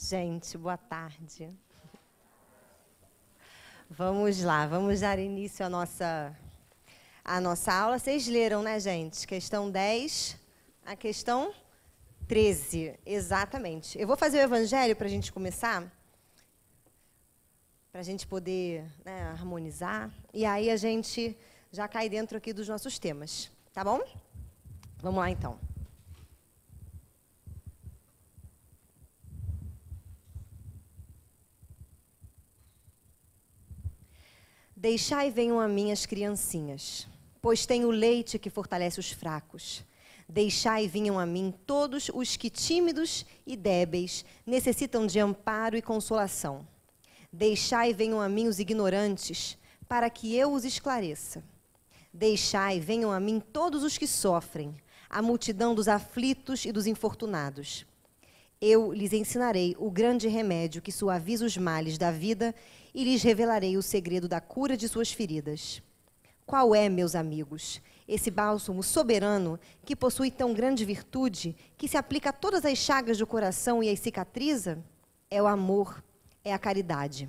Gente, boa tarde. Vamos lá, vamos dar início à nossa, à nossa aula. Vocês leram, né, gente? Questão 10, a questão 13, exatamente. Eu vou fazer o evangelho para a gente começar, para a gente poder né, harmonizar, e aí a gente já cai dentro aqui dos nossos temas, tá bom? Vamos lá, então. Deixai venham a mim as criancinhas, pois tenho leite que fortalece os fracos. Deixai venham a mim todos os que tímidos e débeis necessitam de amparo e consolação. Deixai venham a mim os ignorantes, para que eu os esclareça. Deixai venham a mim todos os que sofrem, a multidão dos aflitos e dos infortunados. Eu lhes ensinarei o grande remédio que suaviza os males da vida e lhes revelarei o segredo da cura de suas feridas. Qual é, meus amigos, esse bálsamo soberano que possui tão grande virtude, que se aplica a todas as chagas do coração e as cicatriza? É o amor, é a caridade.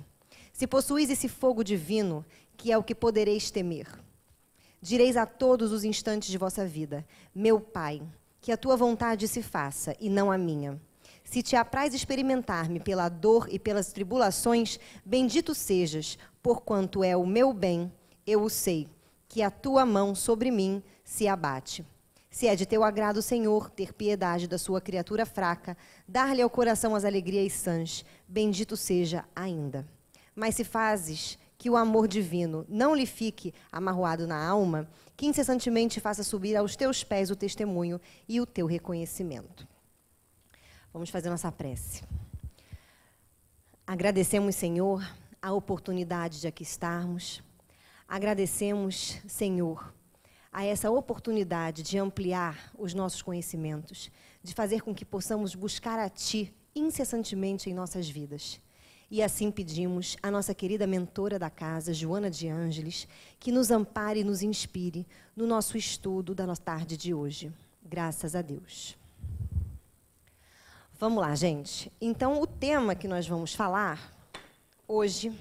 Se possuís esse fogo divino, que é o que podereis temer. Direis a todos os instantes de vossa vida: Meu Pai, que a tua vontade se faça e não a minha. Se te apraz experimentar-me pela dor e pelas tribulações, bendito sejas, porquanto é o meu bem, eu o sei, que a tua mão sobre mim se abate. Se é de teu agrado, Senhor, ter piedade da sua criatura fraca, dar-lhe ao coração as alegrias sãs, bendito seja ainda. Mas se fazes que o amor divino não lhe fique amarroado na alma, que incessantemente faça subir aos teus pés o testemunho e o teu reconhecimento. Vamos fazer nossa prece. Agradecemos, Senhor, a oportunidade de aqui estarmos. Agradecemos, Senhor, a essa oportunidade de ampliar os nossos conhecimentos, de fazer com que possamos buscar a Ti incessantemente em nossas vidas. E assim pedimos à nossa querida mentora da casa, Joana de Ângeles, que nos ampare e nos inspire no nosso estudo da nossa tarde de hoje. Graças a Deus. Vamos lá, gente. Então, o tema que nós vamos falar hoje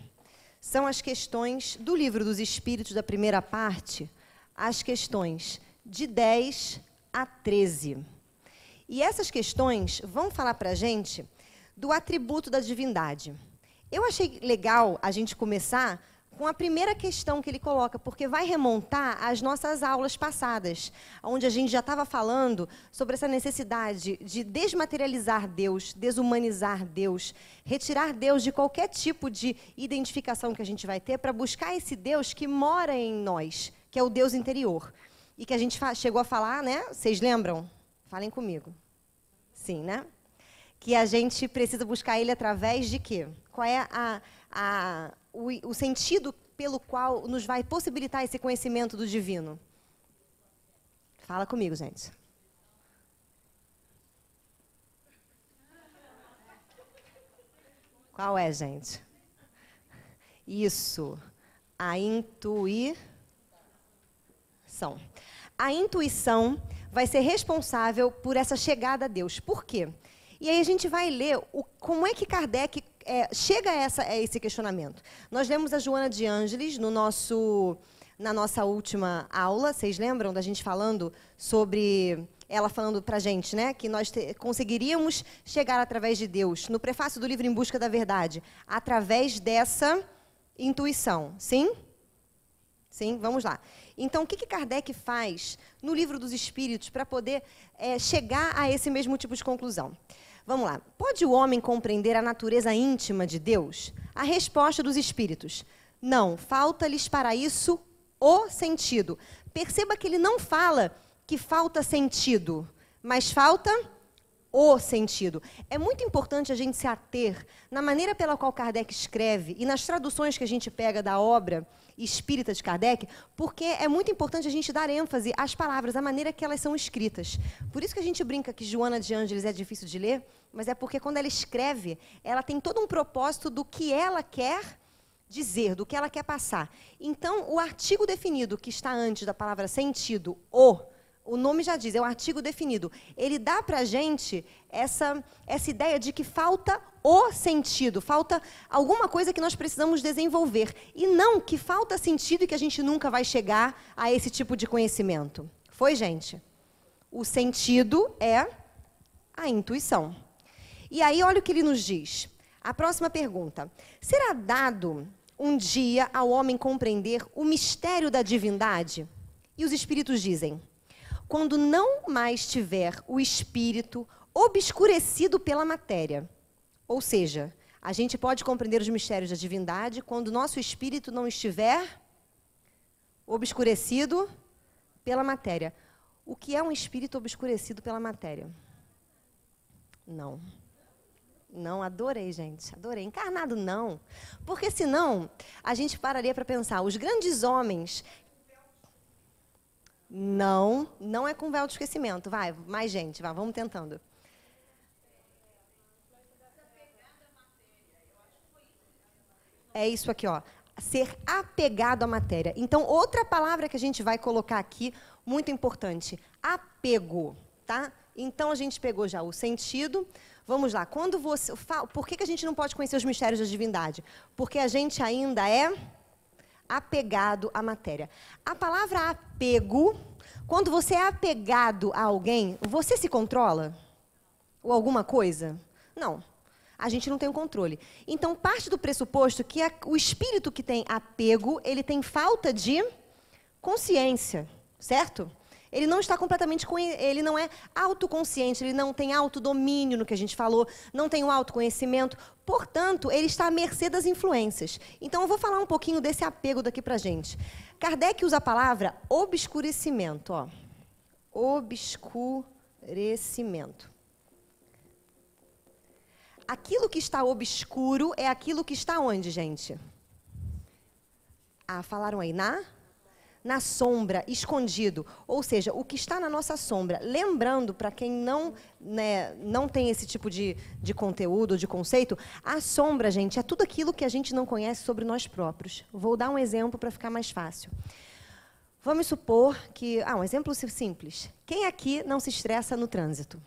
são as questões do livro dos Espíritos, da primeira parte, as questões de 10 a 13. E essas questões vão falar para a gente do atributo da divindade. Eu achei legal a gente começar com a primeira questão que ele coloca, porque vai remontar às nossas aulas passadas, onde a gente já estava falando sobre essa necessidade de desmaterializar Deus, desumanizar Deus, retirar Deus de qualquer tipo de identificação que a gente vai ter para buscar esse Deus que mora em nós, que é o Deus interior. E que a gente chegou a falar, né? Vocês lembram? Falem comigo. Sim, né? Que a gente precisa buscar ele através de quê? Qual é a, a, o, o sentido pelo qual nos vai possibilitar esse conhecimento do divino? Fala comigo, gente. Qual é, gente? Isso. A intuição. A intuição vai ser responsável por essa chegada a Deus. Por quê? E aí a gente vai ler o, como é que Kardec é, chega a, essa, a esse questionamento. Nós lemos a Joana de Ângeles no nosso, na nossa última aula, vocês lembram da gente falando sobre ela falando para gente, né, que nós te, conseguiríamos chegar através de Deus, no prefácio do livro Em Busca da Verdade, através dessa intuição, sim? Sim, vamos lá. Então, o que, que Kardec faz no livro dos Espíritos para poder é, chegar a esse mesmo tipo de conclusão? Vamos lá. Pode o homem compreender a natureza íntima de Deus? A resposta dos espíritos: não, falta-lhes para isso o sentido. Perceba que ele não fala que falta sentido, mas falta o sentido. É muito importante a gente se ater na maneira pela qual Kardec escreve e nas traduções que a gente pega da obra espírita de Kardec, porque é muito importante a gente dar ênfase às palavras, à maneira que elas são escritas. Por isso que a gente brinca que Joana de Ângeles é difícil de ler, mas é porque quando ela escreve, ela tem todo um propósito do que ela quer dizer, do que ela quer passar. Então, o artigo definido que está antes da palavra sentido, o, o nome já diz, é um artigo definido. Ele dá para a gente essa, essa ideia de que falta o sentido, falta alguma coisa que nós precisamos desenvolver. E não que falta sentido e que a gente nunca vai chegar a esse tipo de conhecimento. Foi, gente? O sentido é a intuição. E aí, olha o que ele nos diz. A próxima pergunta: será dado um dia ao homem compreender o mistério da divindade? E os espíritos dizem: quando não mais tiver o espírito obscurecido pela matéria. Ou seja, a gente pode compreender os mistérios da divindade quando nosso espírito não estiver obscurecido pela matéria. O que é um espírito obscurecido pela matéria? Não. Não, adorei, gente. Adorei. Encarnado, não. Porque senão, a gente pararia para pensar. Os grandes homens não, não é com véu de esquecimento. Vai, mais gente, vai, vamos tentando. É isso aqui, ó. Ser apegado à matéria. Então, outra palavra que a gente vai colocar aqui, muito importante: apego, tá? Então, a gente pegou já o sentido. Vamos lá. Quando você. Por que, que a gente não pode conhecer os mistérios da divindade? Porque a gente ainda é apegado à matéria. A palavra apego, quando você é apegado a alguém, você se controla? Ou alguma coisa? Não. A gente não tem o controle. Então, parte do pressuposto que a, o espírito que tem apego, ele tem falta de consciência, certo? Ele não está completamente ele não é autoconsciente, ele não tem autodomínio no que a gente falou, não tem o autoconhecimento. Portanto, ele está à mercê das influências. Então eu vou falar um pouquinho desse apego daqui pra gente. Kardec usa a palavra obscurecimento, ó. Obscurecimento. Aquilo que está obscuro é aquilo que está onde, gente? Ah, falaram aí na na sombra, escondido, ou seja, o que está na nossa sombra. Lembrando, para quem não, né, não tem esse tipo de, de conteúdo, de conceito, a sombra, gente, é tudo aquilo que a gente não conhece sobre nós próprios. Vou dar um exemplo para ficar mais fácil. Vamos supor que. Ah, um exemplo simples. Quem aqui não se estressa no trânsito?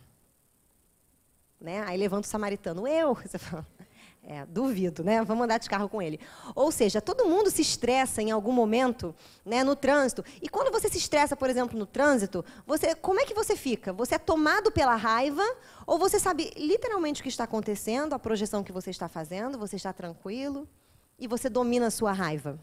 Né? Aí levanta o samaritano. Eu, você fala. É, duvido, né? Vamos andar de carro com ele. Ou seja, todo mundo se estressa em algum momento, né, no trânsito. E quando você se estressa, por exemplo, no trânsito, você, como é que você fica? Você é tomado pela raiva ou você sabe literalmente o que está acontecendo, a projeção que você está fazendo, você está tranquilo e você domina a sua raiva?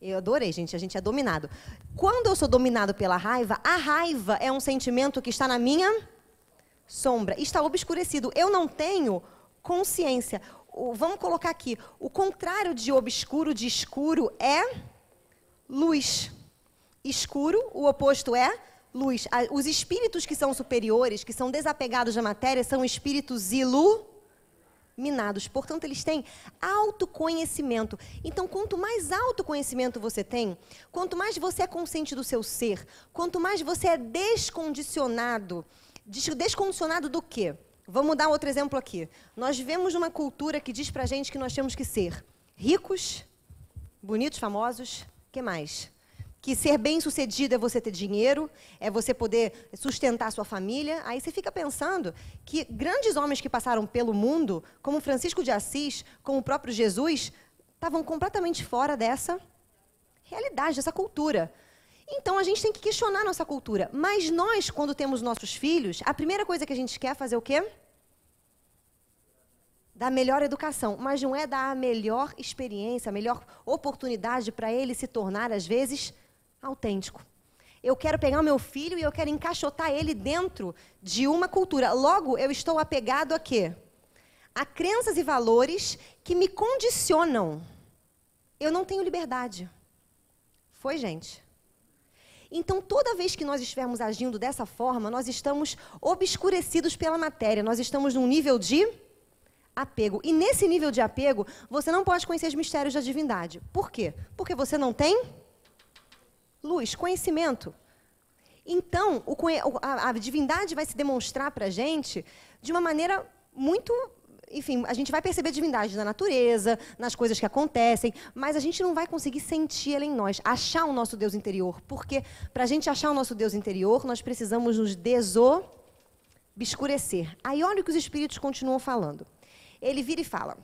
Eu adorei, gente. A gente é dominado. Quando eu sou dominado pela raiva, a raiva é um sentimento que está na minha sombra, está obscurecido. Eu não tenho consciência. O, vamos colocar aqui: o contrário de obscuro, de escuro, é luz. Escuro, o oposto é luz. Os espíritos que são superiores, que são desapegados da matéria, são espíritos iluminados. Portanto, eles têm autoconhecimento. Então, quanto mais autoconhecimento você tem, quanto mais você é consciente do seu ser, quanto mais você é descondicionado. Descondicionado do quê? Vamos dar outro exemplo aqui. Nós vivemos numa cultura que diz pra gente que nós temos que ser ricos, bonitos, famosos, que mais? Que ser bem-sucedido é você ter dinheiro, é você poder sustentar sua família. Aí você fica pensando que grandes homens que passaram pelo mundo, como Francisco de Assis, como o próprio Jesus, estavam completamente fora dessa realidade, dessa cultura. Então a gente tem que questionar nossa cultura. Mas nós, quando temos nossos filhos, a primeira coisa que a gente quer é fazer o quê? Dar melhor educação, mas não é dar a melhor experiência, a melhor oportunidade para ele se tornar, às vezes, autêntico. Eu quero pegar o meu filho e eu quero encaixotar ele dentro de uma cultura. Logo, eu estou apegado a quê? A crenças e valores que me condicionam. Eu não tenho liberdade. Foi, gente. Então, toda vez que nós estivermos agindo dessa forma, nós estamos obscurecidos pela matéria, nós estamos num nível de apego. E nesse nível de apego, você não pode conhecer os mistérios da divindade. Por quê? Porque você não tem luz, conhecimento. Então, a, divindade vai se demonstrar para a gente de uma maneira muito enfim, a gente vai perceber a divindade na natureza, nas coisas que acontecem, mas a gente não vai conseguir sentir ela em nós, achar o nosso Deus interior. Porque para a gente achar o nosso Deus interior, nós precisamos nos desobscurecer. Aí olha o que os espíritos continuam falando. Ele vira e fala.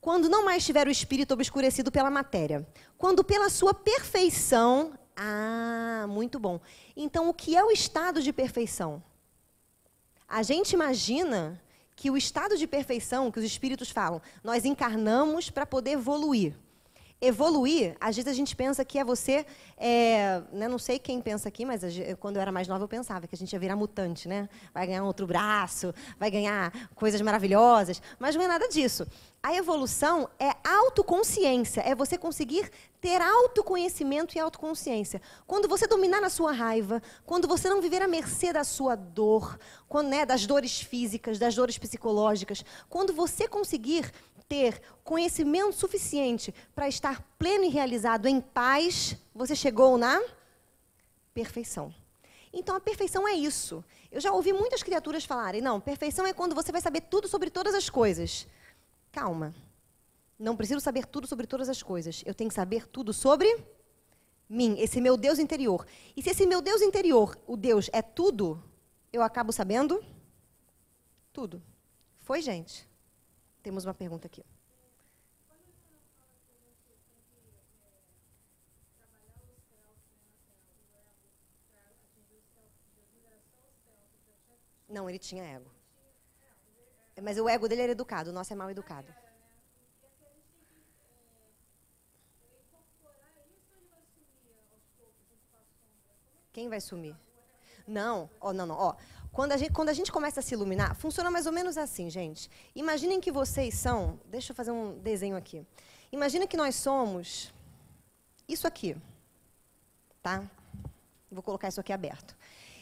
Quando não mais tiver o espírito obscurecido pela matéria, quando pela sua perfeição. Ah, muito bom. Então, o que é o estado de perfeição? A gente imagina que o estado de perfeição que os espíritos falam, nós encarnamos para poder evoluir. Evoluir, às vezes a gente pensa que é você, é, né, não sei quem pensa aqui, mas quando eu era mais nova eu pensava que a gente ia virar mutante, né? Vai ganhar um outro braço, vai ganhar coisas maravilhosas, mas não é nada disso. A evolução é autoconsciência, é você conseguir ter autoconhecimento e autoconsciência. Quando você dominar a sua raiva, quando você não viver à mercê da sua dor, quando, né, das dores físicas, das dores psicológicas, quando você conseguir ter conhecimento suficiente para estar pleno e realizado em paz, você chegou na perfeição. Então a perfeição é isso. Eu já ouvi muitas criaturas falarem: não, perfeição é quando você vai saber tudo sobre todas as coisas. Calma. Não preciso saber tudo sobre todas as coisas. Eu tenho que saber tudo sobre mim, esse meu Deus interior. E se esse meu Deus interior, o Deus, é tudo, eu acabo sabendo tudo. Foi, gente? Temos uma pergunta aqui. Não, ele tinha ego. Mas o ego dele era educado, o nosso é mal educado. Quem vai sumir? Não, ó, não, não, ó. Quando a, gente, quando a gente começa a se iluminar, funciona mais ou menos assim, gente. Imaginem que vocês são. Deixa eu fazer um desenho aqui. Imagina que nós somos isso aqui. Tá? Vou colocar isso aqui aberto.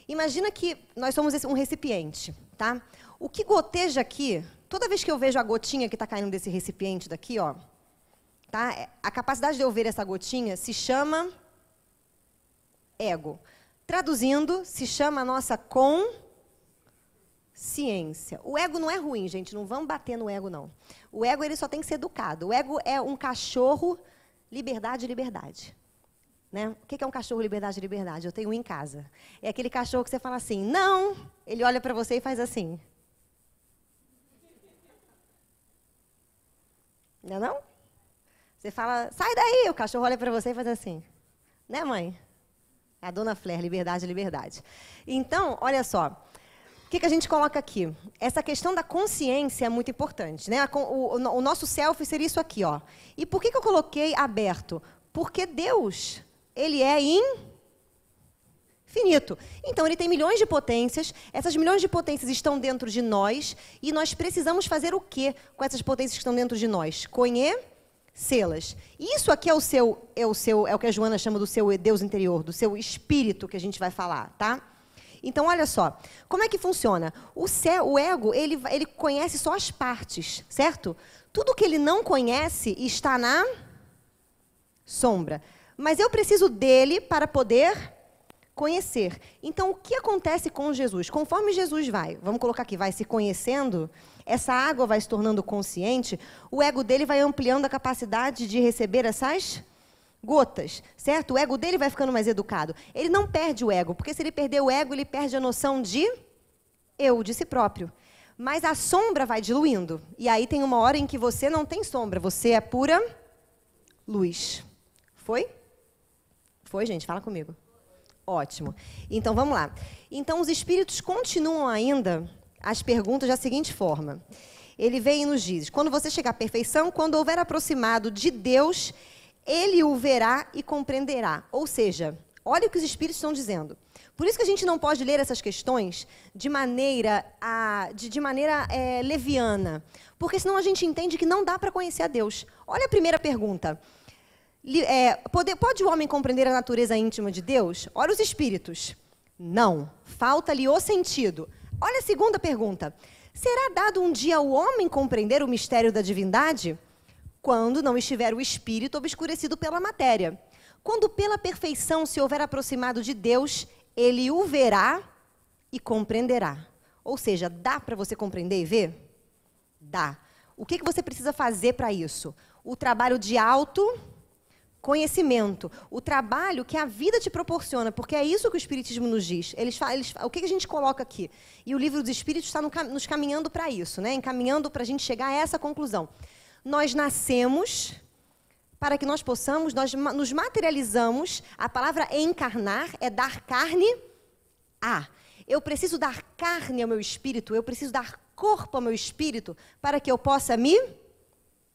Imagina que nós somos um recipiente, tá? O que goteja aqui, toda vez que eu vejo a gotinha que está caindo desse recipiente daqui, ó, tá? É, a capacidade de eu ver essa gotinha se chama ego. Traduzindo, se chama a nossa consciência. O ego não é ruim, gente, não vamos bater no ego, não. O ego ele só tem que ser educado. O ego é um cachorro, liberdade, liberdade. Né? O que é um cachorro liberdade, liberdade? Eu tenho um em casa. É aquele cachorro que você fala assim, não, ele olha para você e faz assim. Não é não? Você fala, sai daí, o cachorro olha para você e faz assim. Né, mãe? A dona Flair, liberdade, liberdade. Então, olha só. O que, que a gente coloca aqui? Essa questão da consciência é muito importante. Né? O, o, o nosso self seria isso aqui. ó. E por que, que eu coloquei aberto? Porque Deus, ele é infinito. Então, ele tem milhões de potências. Essas milhões de potências estão dentro de nós. E nós precisamos fazer o que com essas potências que estão dentro de nós? Conhecer selas. Isso aqui é o seu, é o seu, é o que a Joana chama do seu Deus interior, do seu espírito que a gente vai falar, tá? Então, olha só, como é que funciona? O, céu, o ego, ele, ele conhece só as partes, certo? Tudo que ele não conhece está na sombra. Mas eu preciso dele para poder conhecer. Então, o que acontece com Jesus? Conforme Jesus vai, vamos colocar aqui, vai se conhecendo, essa água vai se tornando consciente, o ego dele vai ampliando a capacidade de receber essas gotas, certo? O ego dele vai ficando mais educado. Ele não perde o ego, porque se ele perder o ego, ele perde a noção de eu, de si próprio. Mas a sombra vai diluindo. E aí tem uma hora em que você não tem sombra, você é pura luz. Foi? Foi, gente? Fala comigo. Ótimo. Então vamos lá. Então os espíritos continuam ainda as perguntas da seguinte forma. Ele vem e nos diz: quando você chegar à perfeição, quando houver aproximado de Deus, ele o verá e compreenderá. Ou seja, olha o que os espíritos estão dizendo. Por isso que a gente não pode ler essas questões de maneira, a, de, de maneira é, leviana. Porque senão a gente entende que não dá para conhecer a Deus. Olha a primeira pergunta. É, pode, pode o homem compreender a natureza íntima de Deus? Olha os espíritos. Não. Falta-lhe o sentido. Olha a segunda pergunta. Será dado um dia ao homem compreender o mistério da divindade? Quando não estiver o espírito obscurecido pela matéria. Quando pela perfeição se houver aproximado de Deus, ele o verá e compreenderá. Ou seja, dá para você compreender e ver? Dá. O que, que você precisa fazer para isso? O trabalho de auto conhecimento, o trabalho que a vida te proporciona, porque é isso que o Espiritismo nos diz. Eles, eles o que a gente coloca aqui? E o livro dos Espíritos está nos caminhando para isso, né? encaminhando para a gente chegar a essa conclusão. Nós nascemos para que nós possamos, nós nos materializamos. A palavra encarnar é dar carne a. Eu preciso dar carne ao meu espírito, eu preciso dar corpo ao meu espírito para que eu possa me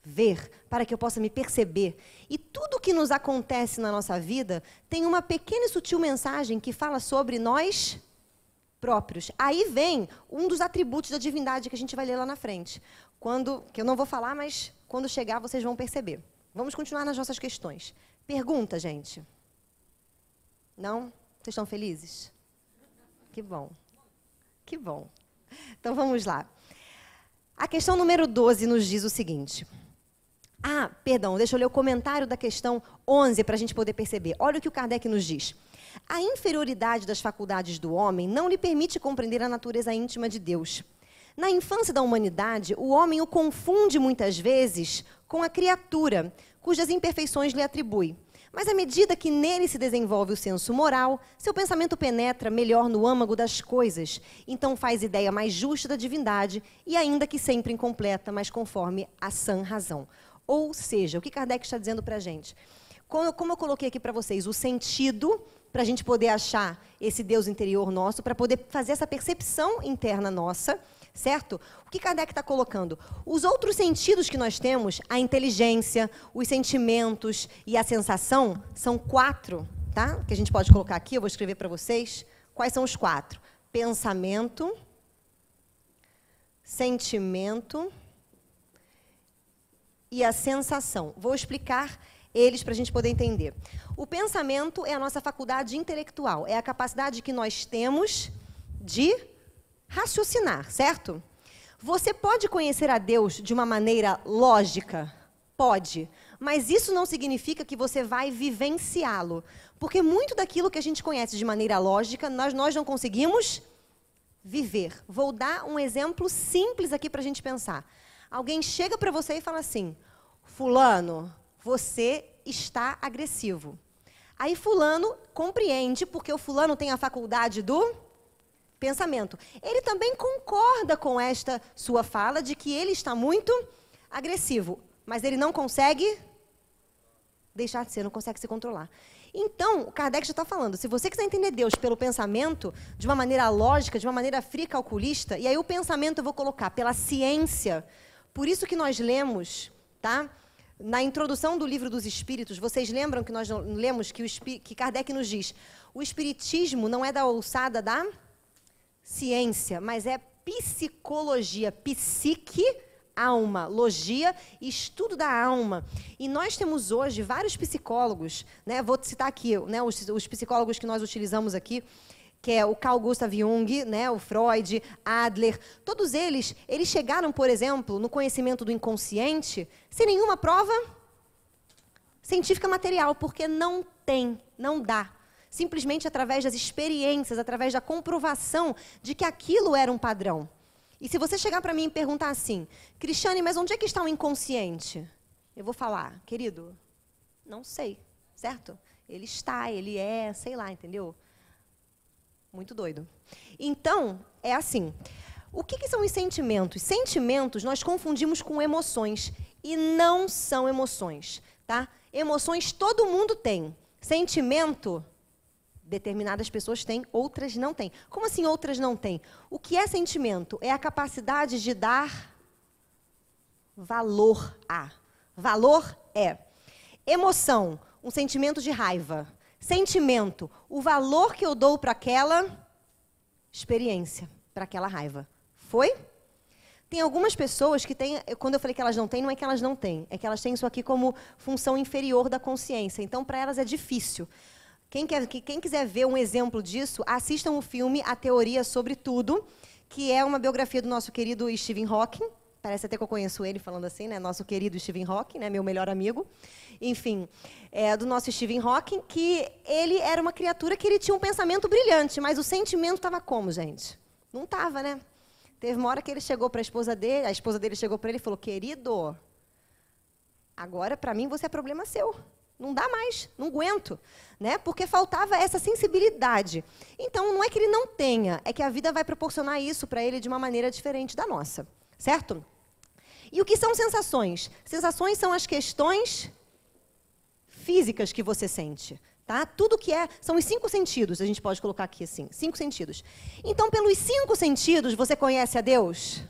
ver, para que eu possa me perceber. E tudo que nos acontece na nossa vida tem uma pequena e sutil mensagem que fala sobre nós próprios. Aí vem um dos atributos da divindade que a gente vai ler lá na frente. Quando, que eu não vou falar, mas quando chegar vocês vão perceber. Vamos continuar nas nossas questões. Pergunta, gente. Não? Vocês estão felizes? Que bom. Que bom. Então vamos lá. A questão número 12 nos diz o seguinte: ah, perdão, deixa eu ler o comentário da questão 11 para a gente poder perceber. Olha o que o Kardec nos diz. A inferioridade das faculdades do homem não lhe permite compreender a natureza íntima de Deus. Na infância da humanidade, o homem o confunde muitas vezes com a criatura, cujas imperfeições lhe atribui. Mas à medida que nele se desenvolve o senso moral, seu pensamento penetra melhor no âmago das coisas, então faz ideia mais justa da divindade e ainda que sempre incompleta, mas conforme a sã razão. Ou seja, o que Kardec está dizendo para a gente? Como eu coloquei aqui para vocês, o sentido para a gente poder achar esse Deus interior nosso, para poder fazer essa percepção interna nossa, certo? O que Kardec está colocando? Os outros sentidos que nós temos, a inteligência, os sentimentos e a sensação, são quatro, tá? Que a gente pode colocar aqui, eu vou escrever para vocês. Quais são os quatro? Pensamento, sentimento, e a sensação. Vou explicar eles para a gente poder entender. O pensamento é a nossa faculdade intelectual, é a capacidade que nós temos de raciocinar, certo? Você pode conhecer a Deus de uma maneira lógica? Pode. Mas isso não significa que você vai vivenciá-lo. Porque muito daquilo que a gente conhece de maneira lógica, nós, nós não conseguimos viver. Vou dar um exemplo simples aqui para a gente pensar alguém chega para você e fala assim: Fulano, você está agressivo. Aí Fulano compreende, porque o Fulano tem a faculdade do pensamento. Ele também concorda com esta sua fala de que ele está muito agressivo, mas ele não consegue deixar de ser, não consegue se controlar. Então, o Kardec já está falando, se você quiser entender Deus pelo pensamento, de uma maneira lógica, de uma maneira fria calculista, e aí o pensamento eu vou colocar pela ciência, por isso que nós lemos, tá? Na introdução do livro dos Espíritos, vocês lembram que nós lemos que, o, que Kardec nos diz: o Espiritismo não é da ouçada da ciência, mas é psicologia, psique, alma, logia, estudo da alma. E nós temos hoje vários psicólogos, né? Vou citar aqui, né? Os, os psicólogos que nós utilizamos aqui que é o Carl Gustav Jung, né, o Freud, Adler, todos eles, eles chegaram, por exemplo, no conhecimento do inconsciente sem nenhuma prova científica material, porque não tem, não dá. Simplesmente através das experiências, através da comprovação de que aquilo era um padrão. E se você chegar para mim e perguntar assim, Cristiane, mas onde é que está o inconsciente? Eu vou falar, querido, não sei, certo? Ele está, ele é, sei lá, entendeu? Muito doido. Então, é assim. O que, que, são os sentimentos? Sentimentos nós confundimos com emoções e não são emoções, tá? Emoções todo mundo tem. Sentimento, determinadas pessoas têm, outras não têm. Como assim outras não têm? O que é sentimento? É a capacidade de dar valor a. Valor é emoção, um sentimento de raiva Sentimento, o valor que eu dou para aquela experiência, para aquela raiva. Foi? Tem algumas pessoas que têm, eh, quando eu falei que elas não têm, não é que elas não têm, é que elas têm isso aqui como função inferior da consciência. Então, para elas é difícil. Quem, quer, quem quiser ver um exemplo disso, assistam o filme A Teoria sobre Tudo, que é uma biografia do nosso querido Stephen Hawking, Parece até que eu conheço ele falando assim, né? Nosso querido Stephen Hawking, né? Meu melhor amigo. Enfim, é, do nosso Stephen Hawking, que ele era uma criatura que ele tinha um pensamento brilhante, mas o sentimento estava como, gente? Não estava, né? Teve uma hora que ele chegou para a esposa dele, a esposa dele chegou para ele e falou: "Querido, agora para mim você é problema seu. Não dá mais, não aguento, né? Porque faltava essa sensibilidade. Então não é que ele não tenha, é que a vida vai proporcionar isso para ele de uma maneira diferente da nossa certo? E o que são sensações? Sensações são as questões físicas que você sente, tá? Tudo que é, são os cinco sentidos, a gente pode colocar aqui assim, cinco sentidos. Então, pelos cinco sentidos, você conhece a Deus?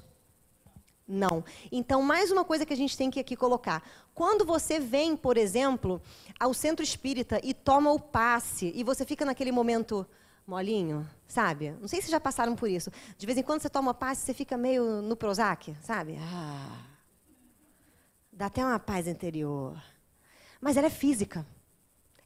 Não. Então, mais uma coisa que a gente tem que aqui colocar. Quando você vem, por exemplo, ao centro espírita e toma o passe, e você fica naquele momento, molinho, sabe? Não sei se já passaram por isso. De vez em quando você toma paz e você fica meio no Prozac, sabe? Ah, dá até uma paz interior. Mas ela é física.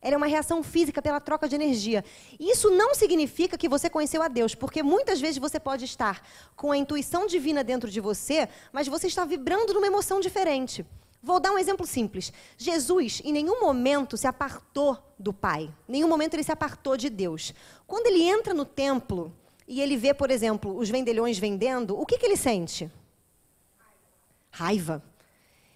Ela é uma reação física pela troca de energia. Isso não significa que você conheceu a Deus, porque muitas vezes você pode estar com a intuição divina dentro de você, mas você está vibrando numa emoção diferente. Vou dar um exemplo simples. Jesus, em nenhum momento, se apartou do Pai. Em nenhum momento ele se apartou de Deus. Quando ele entra no templo e ele vê, por exemplo, os vendelhões vendendo, o que, que ele sente? Raiva.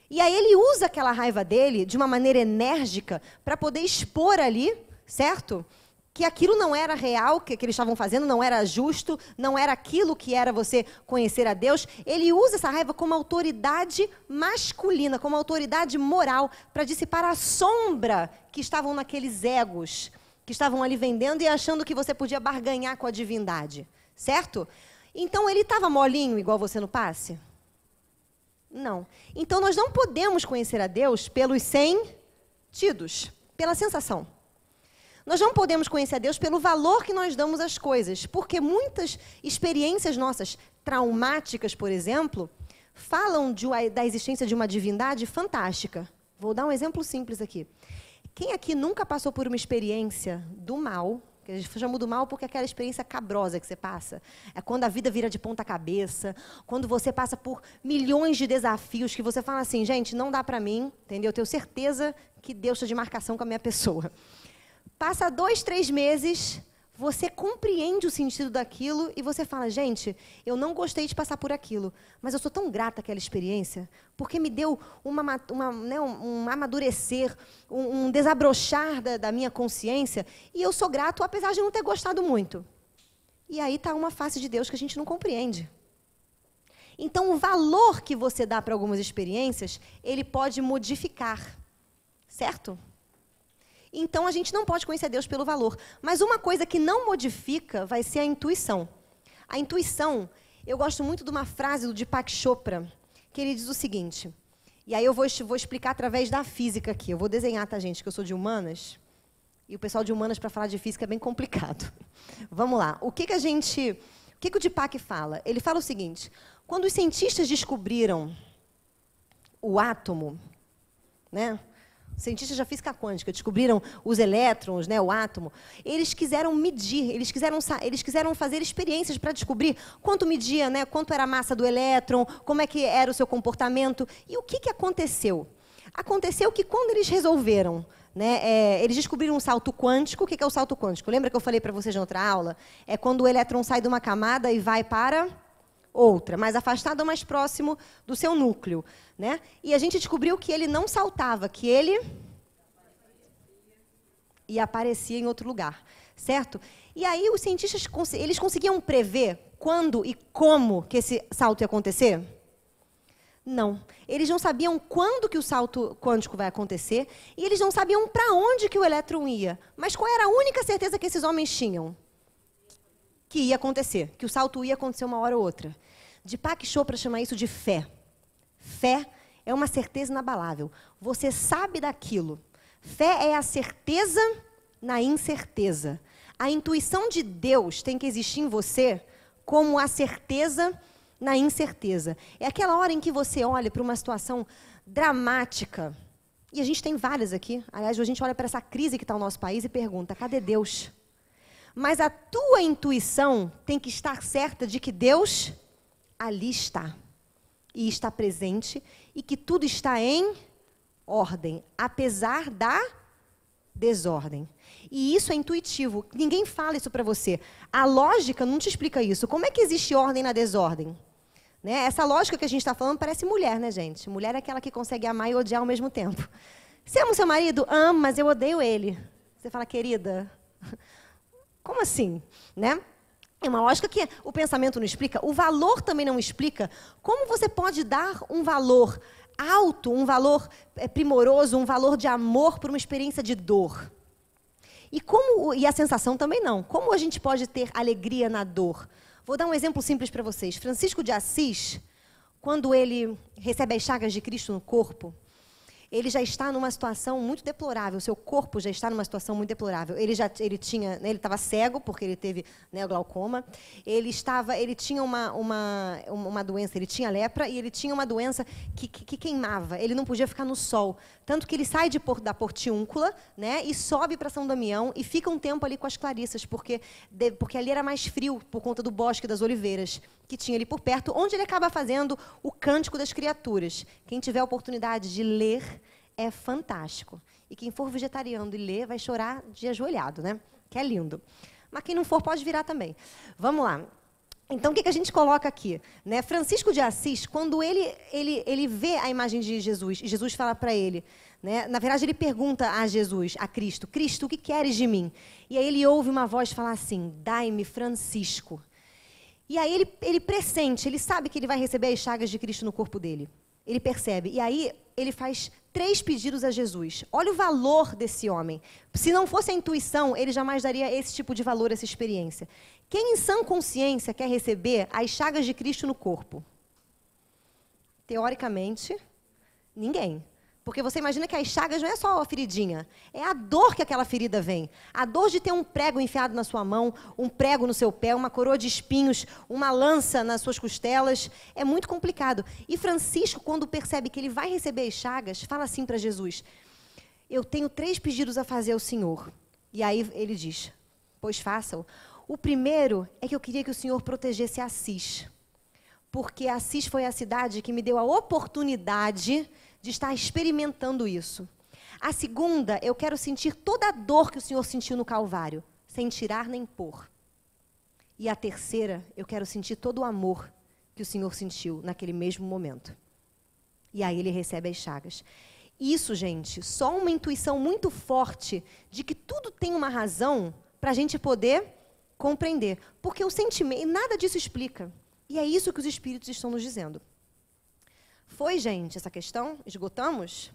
E aí ele usa aquela raiva dele de uma maneira enérgica para poder expor ali, certo? que aquilo não era real, que, que eles estavam fazendo não era justo, não era aquilo que era você conhecer a Deus. Ele usa essa raiva como autoridade masculina, como autoridade moral, para dissipar a sombra que estavam naqueles egos, que estavam ali vendendo e achando que você podia barganhar com a divindade, certo? Então ele estava molinho igual você no passe? Não. Então nós não podemos conhecer a Deus pelos sentidos, pela sensação. Nós não podemos conhecer a Deus pelo valor que nós damos às coisas, porque muitas experiências nossas, traumáticas, por exemplo, falam de, da existência de uma divindade fantástica. Vou dar um exemplo simples aqui. Quem aqui nunca passou por uma experiência do mal, que eu chamo do mal porque é aquela experiência cabrosa que você passa. É quando a vida vira de ponta cabeça, quando você passa por milhões de desafios que você fala assim, gente, não dá para mim, entendeu? Eu tenho certeza que Deus está de marcação com a minha pessoa. Passa dois, três meses, você compreende o sentido daquilo e você fala: gente, eu não gostei de passar por aquilo, mas eu sou tão grata àquela experiência, porque me deu uma, uma, né, um, amadurecer, um, um desabrochar da, da, minha consciência, e eu sou grato apesar de não ter gostado muito. E aí está uma face de Deus que a gente não compreende. Então, o valor que você dá para algumas experiências, ele pode modificar, certo? Então a gente não pode conhecer Deus pelo valor. Mas uma coisa que não modifica vai ser a intuição. A intuição, eu gosto muito de uma frase do Deepak Chopra, que ele diz o seguinte. E aí eu vou, vou explicar através da física aqui. Eu vou desenhar, tá, gente? Que eu sou de humanas. E o pessoal de humanas, para falar de física, é bem complicado. Vamos lá. O que, que a gente. O que, que o Deepak fala? Ele fala o seguinte: quando os cientistas descobriram o átomo, né? cientistas da física quântica, descobriram os elétrons, né, o átomo, eles quiseram medir, eles quiseram, eles quiseram fazer experiências para descobrir quanto media, né, quanto era a massa do elétron, como é que era o seu comportamento. E o que, que aconteceu? Aconteceu que quando eles resolveram né, é, eles descobriram um salto quântico. O que é o salto quântico? Lembra que eu falei para vocês na outra aula? É quando o elétron sai de uma camada e vai para outra, mais afastada, mais próximo do seu núcleo. Né? E a gente descobriu que ele não saltava, que ele e aparecia em outro lugar, certo? E aí os cientistas eles conseguiam prever quando e como que esse salto ia acontecer? Não. Eles não sabiam quando que o salto quântico vai acontecer e eles não sabiam para onde que o elétron ia. Mas qual era a única certeza que esses homens tinham? que ia acontecer, que o salto ia acontecer uma hora ou outra. De Deepak para chamar isso de fé. Fé é uma certeza inabalável. Você sabe daquilo. Fé é a certeza na incerteza. A intuição de Deus tem que existir em você como a certeza na incerteza. É aquela hora em que você olha para uma situação dramática. E a gente tem várias aqui. Aliás, a gente olha para essa crise que está no nosso país e pergunta: cadê Deus? Mas a tua intuição tem que estar certa de que Deus ali está e está presente e que tudo está em ordem, apesar da desordem. E isso é intuitivo. Ninguém fala isso para você. A lógica não te explica isso. Como é que existe ordem na desordem? Né? Essa lógica que a gente está falando parece mulher, né, gente? Mulher é aquela que consegue amar e odiar ao mesmo tempo. Você ama o seu marido? Amo, mas eu odeio ele. Você fala, querida, como assim? Né? É uma lógica que o pensamento não explica, o valor também não explica. Como você pode dar um valor alto, um valor eh, primoroso, um valor de amor para uma experiência de dor? E como e a sensação também não. Como a gente pode ter alegria na dor? Vou dar um exemplo simples para vocês. Francisco de Assis, quando ele recebe as chagas de Cristo no corpo, ele já está numa situação muito deplorável, seu corpo já está numa situação muito deplorável. Ele já ele tinha, né, ele estava cego porque ele teve né, glaucoma. Ele estava, ele tinha uma, uma, uma doença, ele tinha lepra e ele tinha uma doença que, que, que queimava. Ele não podia ficar no sol, tanto que ele sai de da Portiúncula, né, e sobe para São Damião e fica um tempo ali com as Clarissas, porque de, porque ali era mais frio por conta do bosque das oliveiras que tinha ali por perto, onde ele acaba fazendo o Cântico das Criaturas. Quem tiver a oportunidade de ler, é fantástico. E quem for vegetariano e ler, vai chorar de ajoelhado, né? Que é lindo. Mas quem não for, pode virar também. Vamos lá. Então, o que, que a gente coloca aqui? Né? Francisco de Assis, quando ele, ele, ele vê a imagem de Jesus, e Jesus fala para ele, né? na verdade, ele pergunta a Jesus, a Cristo, Cristo, o que queres de mim? E aí ele ouve uma voz falar assim, dai-me Francisco. E aí ele, ele pressente, ele sabe que ele vai receber as chagas de Cristo no corpo dele. Ele percebe. E aí ele faz três pedidos a Jesus. Olha o valor desse homem. Se não fosse a intuição, ele jamais daria esse tipo de valor, essa experiência. Quem em sã consciência quer receber as chagas de Cristo no corpo? Teoricamente, ninguém. Porque você imagina que as chagas não é só a feridinha, é a dor que aquela ferida vem. A dor de ter um prego enfiado na sua mão, um prego no seu pé, uma coroa de espinhos, uma lança nas suas costelas, é muito complicado. E Francisco, quando percebe que ele vai receber as chagas, fala assim para Jesus: Eu tenho três pedidos a fazer ao Senhor. E aí ele diz: Pois façam. O primeiro é que eu queria que o Senhor protegesse Assis. Porque Assis foi a cidade que me deu a oportunidade de estar experimentando isso. A segunda, eu quero sentir toda a dor que o Senhor sentiu no Calvário, sem tirar nem pôr. E a terceira, eu quero sentir todo o amor que o Senhor sentiu naquele mesmo momento. E aí ele recebe as chagas. Isso, gente, só uma intuição muito forte de que tudo tem uma razão para a gente poder compreender. Porque o sentimento, nada disso explica. E é isso que os espíritos estão nos dizendo. Foi, gente, essa questão? Esgotamos?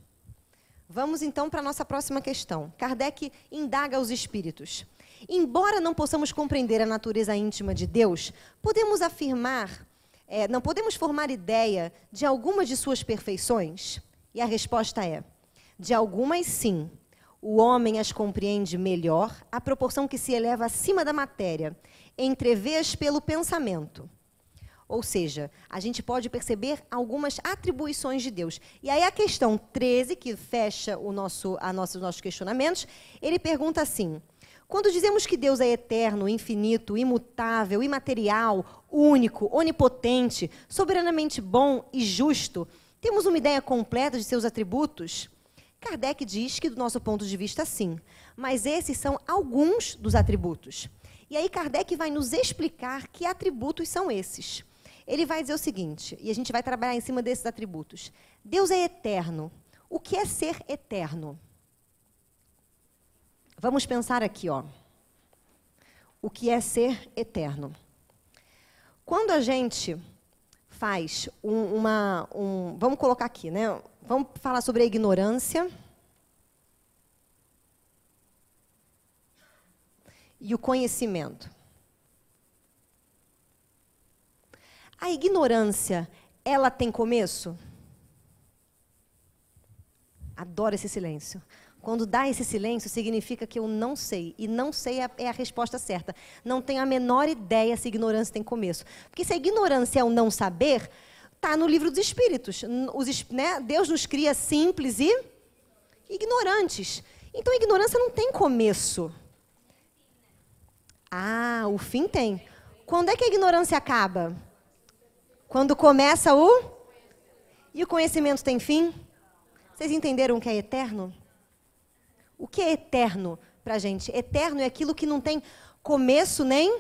Vamos então para a nossa próxima questão. Kardec indaga os espíritos. Embora não possamos compreender a natureza íntima de Deus, podemos afirmar, é, não podemos formar ideia de alguma de suas perfeições? E a resposta é: de algumas sim. O homem as compreende melhor à proporção que se eleva acima da matéria, entrevê-as pelo pensamento. Ou seja, a gente pode perceber algumas atribuições de Deus. E aí a questão 13, que fecha o nosso, a nossa, os nossos questionamentos, ele pergunta assim: quando dizemos que Deus é eterno, infinito, imutável, imaterial, único, onipotente, soberanamente bom e justo, temos uma ideia completa de seus atributos? Kardec diz que, do nosso ponto de vista, sim, mas esses são alguns dos atributos. E aí, Kardec vai nos explicar que atributos são esses. Ele vai dizer o seguinte, e a gente vai trabalhar em cima desses atributos. Deus é eterno. O que é ser eterno? Vamos pensar aqui, ó. O que é ser eterno? Quando a gente faz um, uma, um, vamos colocar aqui, né? Vamos falar sobre a ignorância e o conhecimento. A ignorância, ela tem começo? Adoro esse silêncio. Quando dá esse silêncio, significa que eu não sei. E não sei é, é a resposta certa. Não tenho a menor ideia se ignorância tem começo. Porque se a ignorância é o não saber, está no livro dos Espíritos. Os, né? Deus nos cria simples e ignorantes. Então a ignorância não tem começo. Ah, o fim tem. Quando é que a ignorância acaba? Quando começa o. E o conhecimento tem fim? Vocês entenderam o que é eterno? O que é eterno para a gente? Eterno é aquilo que não tem começo nem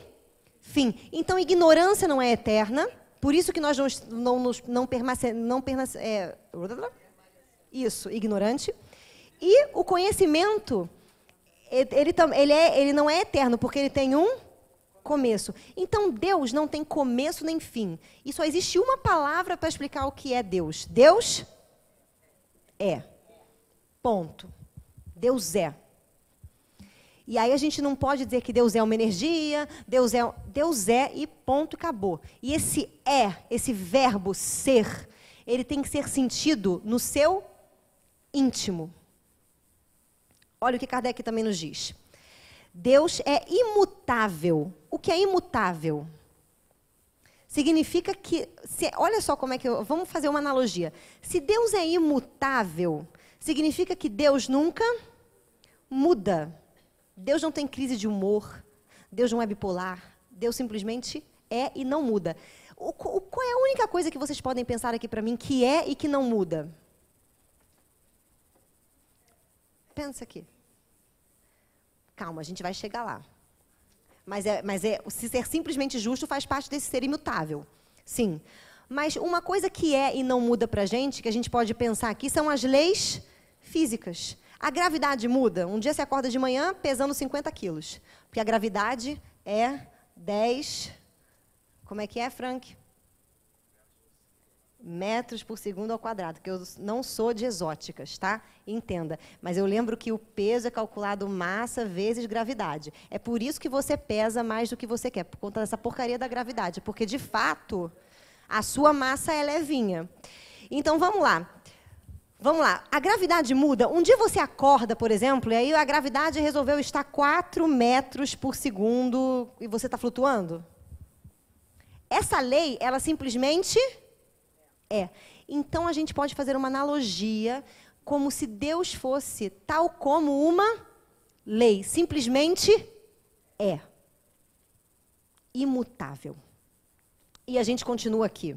fim. Então, ignorância não é eterna, por isso que nós não, não, não, permace, não permace, é, Isso, ignorante. E o conhecimento, ele, ele, é, ele não é eterno, porque ele tem um começo. Então Deus não tem começo nem fim. E só existe uma palavra para explicar o que é Deus. Deus é. Ponto. Deus é. E aí a gente não pode dizer que Deus é uma energia, Deus é, Deus é e ponto, acabou. E esse é, esse verbo ser, ele tem que ser sentido no seu íntimo. Olha o que Kardec também nos diz. Deus é imutável. O que é imutável? Significa que, se, olha só como é que eu, vamos fazer uma analogia. Se Deus é imutável, significa que Deus nunca muda. Deus não tem crise de humor, Deus não é bipolar, Deus simplesmente é e não muda. O, o, qual é a única coisa que vocês podem pensar aqui para mim que é e que não muda? Pensa aqui. Calma, a gente vai chegar lá. Mas, é, mas é, se ser simplesmente justo faz parte desse ser imutável. Sim. Mas uma coisa que é e não muda para a gente, que a gente pode pensar aqui, são as leis físicas. A gravidade muda. Um dia você acorda de manhã pesando 50 quilos. Porque a gravidade é 10. Como é que é, Frank? metros por segundo ao quadrado, que eu não sou de exóticas, tá? Entenda. Mas eu lembro que o peso é calculado massa vezes gravidade. É por isso que você pesa mais do que você quer, por conta dessa porcaria da gravidade, porque de fato a sua massa é levinha. Então vamos lá. Vamos lá, a gravidade muda. Um dia você acorda, por exemplo, e aí a gravidade resolveu estar 4 metros por segundo e você está flutuando. Essa lei, ela simplesmente é. Então a gente pode fazer uma analogia como se Deus fosse tal como uma lei, simplesmente é imutável. E a gente continua aqui.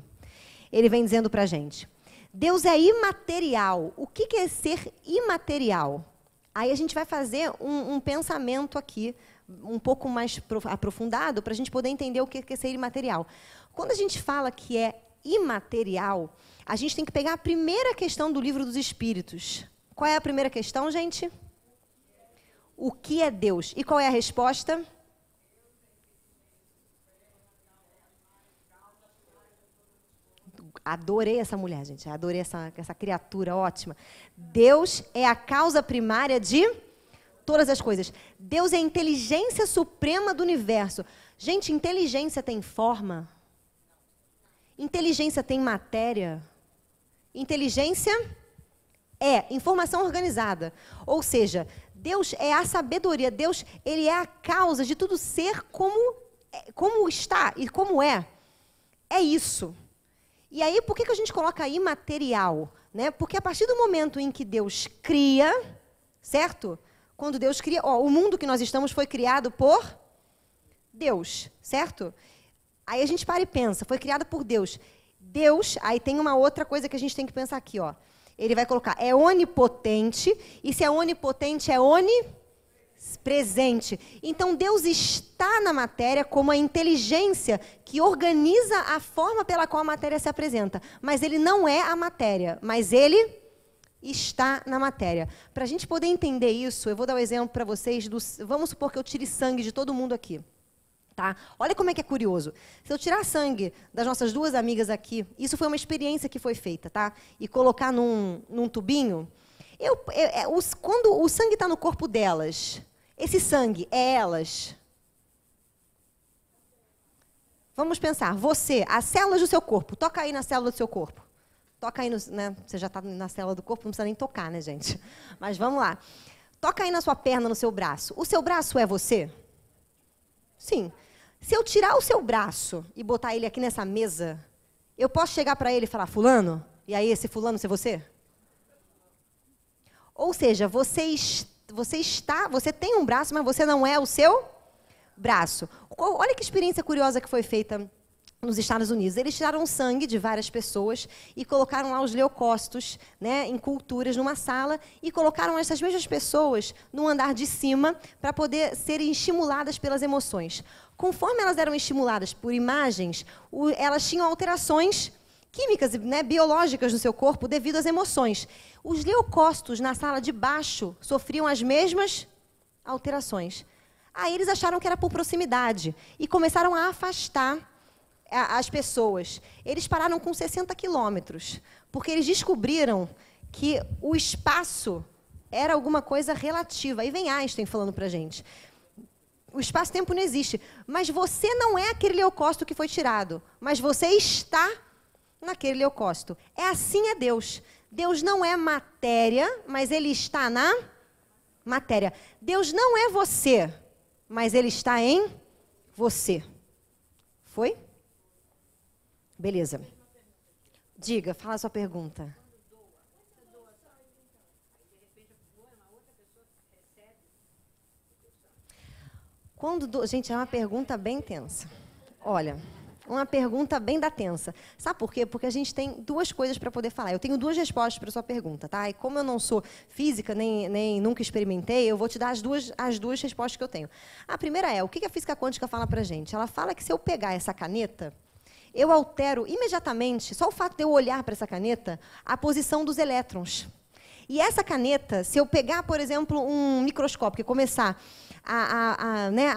Ele vem dizendo para a gente: Deus é imaterial. O que, que é ser imaterial? Aí a gente vai fazer um, um pensamento aqui, um pouco mais aprofundado, para a gente poder entender o que, que é ser imaterial. Quando a gente fala que é imaterial, a gente tem que pegar a primeira questão do livro dos Espíritos. Qual é a primeira questão, gente? O que é Deus? E qual é a resposta? Adorei essa mulher, gente. Adorei essa, essa criatura ótima. Deus é a causa primária de todas as coisas. Deus é a inteligência suprema do universo. Gente, inteligência tem forma? Inteligência tem matéria? Inteligência é informação organizada. Ou seja, Deus é a sabedoria, Deus ele é a causa de tudo ser como, é, como está e como é. É isso. E aí, por que, que a gente coloca imaterial? Né? Porque a partir do momento em que Deus cria, certo? Quando Deus cria, ó, o mundo que nós estamos foi criado por Deus, certo? Aí a gente para e pensa, foi criada por Deus. Deus, aí tem uma outra coisa que a gente tem que pensar aqui, ó. Ele vai colocar, é onipotente, e se é onipotente, é onipresente. Então Deus está na matéria como a inteligência que organiza a forma pela qual a matéria se apresenta. Mas ele não é a matéria, mas ele está na matéria. Para a gente poder entender isso, eu vou dar um exemplo para vocês. Do, vamos supor que eu tire sangue de todo mundo aqui. Tá? Olha como é que é curioso. Se eu tirar sangue das nossas duas amigas aqui, isso foi uma experiência que foi feita, tá? E colocar num, num tubinho, eu, eu, é, é, os, quando o sangue está no corpo delas, esse sangue é elas. Vamos pensar, você, as células do seu corpo, toca aí na célula do seu corpo. Toca aí, no, né? Você já está na célula do corpo, não precisa nem tocar, né, gente? Mas vamos lá. Toca aí na sua perna, no seu braço. O seu braço é você? Sim. Se eu tirar o seu braço e botar ele aqui nessa mesa, eu posso chegar para ele e falar, fulano? E aí, esse fulano ser você? Ou seja, você, você está, você tem um braço, mas você não é o seu braço. Olha que experiência curiosa que foi feita nos Estados Unidos. Eles tiraram sangue de várias pessoas e colocaram lá os leucócitos, né, em culturas numa sala e colocaram essas mesmas pessoas no andar de cima para poder serem estimuladas pelas emoções. Conforme elas eram estimuladas por imagens, o, elas tinham alterações químicas, né, biológicas no seu corpo devido às emoções. Os leucócitos na sala de baixo sofriam as mesmas alterações. Aí eles acharam que era por proximidade e começaram a afastar as pessoas. Eles pararam com 60 quilômetros, porque eles descobriram que o espaço era alguma coisa relativa. Aí vem Einstein falando para gente. O espaço-tempo não existe. Mas você não é aquele leucócito que foi tirado. Mas você está naquele leucócito. É assim é Deus. Deus não é matéria, mas ele está na matéria. Deus não é você, mas ele está em você. Foi? Beleza. Diga, fala a sua pergunta. Quando do... Gente, é uma pergunta bem tensa. Olha, uma pergunta bem da tensa. Sabe por quê? Porque a gente tem duas coisas para poder falar. Eu tenho duas respostas para sua pergunta, tá? E como eu não sou física, nem, nem nunca experimentei, eu vou te dar as duas, as duas respostas que eu tenho. A primeira é, o que a física quântica fala para gente? Ela fala que se eu pegar essa caneta eu altero imediatamente, só o fato de eu olhar para essa caneta, a posição dos elétrons. E essa caneta, se eu pegar, por exemplo, um microscópio e começar a, a, a, né,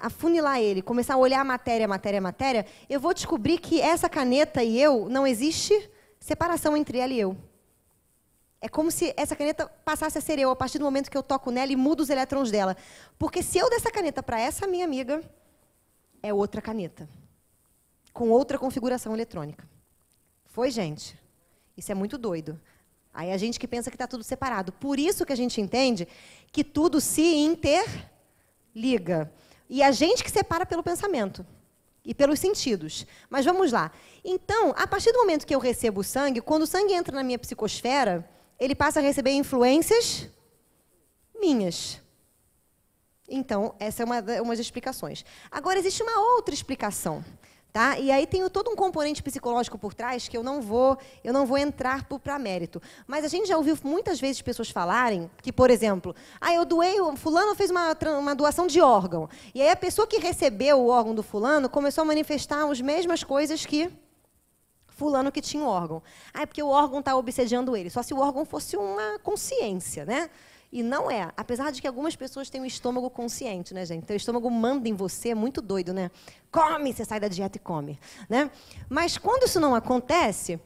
a, funilar ele, começar a olhar a matéria, matéria, matéria, eu vou descobrir que essa caneta e eu não existe separação entre ela e eu. É como se essa caneta passasse a ser eu a partir do momento que eu toco nela e mudo os elétrons dela. Porque se eu dessa caneta para essa minha amiga, é outra caneta com outra configuração eletrônica. Foi, gente? Isso é muito doido. Aí a gente que pensa que está tudo separado. Por isso que a gente entende que tudo se interliga. E a gente que separa pelo pensamento e pelos sentidos. Mas vamos lá. Então, a partir do momento que eu recebo o sangue, quando o sangue entra na minha psicosfera, ele passa a receber influências minhas. Então, essa é uma, uma das explicações. Agora, existe uma outra explicação Tá? E aí tem todo um componente psicológico por trás que eu não vou, eu não vou entrar para mérito. Mas a gente já ouviu muitas vezes pessoas falarem que, por exemplo, ah, eu doei, fulano fez uma, uma doação de órgão. E aí a pessoa que recebeu o órgão do fulano começou a manifestar as mesmas coisas que fulano que tinha o órgão. Ah, é porque o órgão está obsediando ele. Só se o órgão fosse uma consciência, né? E não é. Apesar de que algumas pessoas têm um estômago consciente, né, gente? Então, o estômago manda em você, é muito doido, né? Come, você sai da dieta e come, né? Mas quando isso não acontece,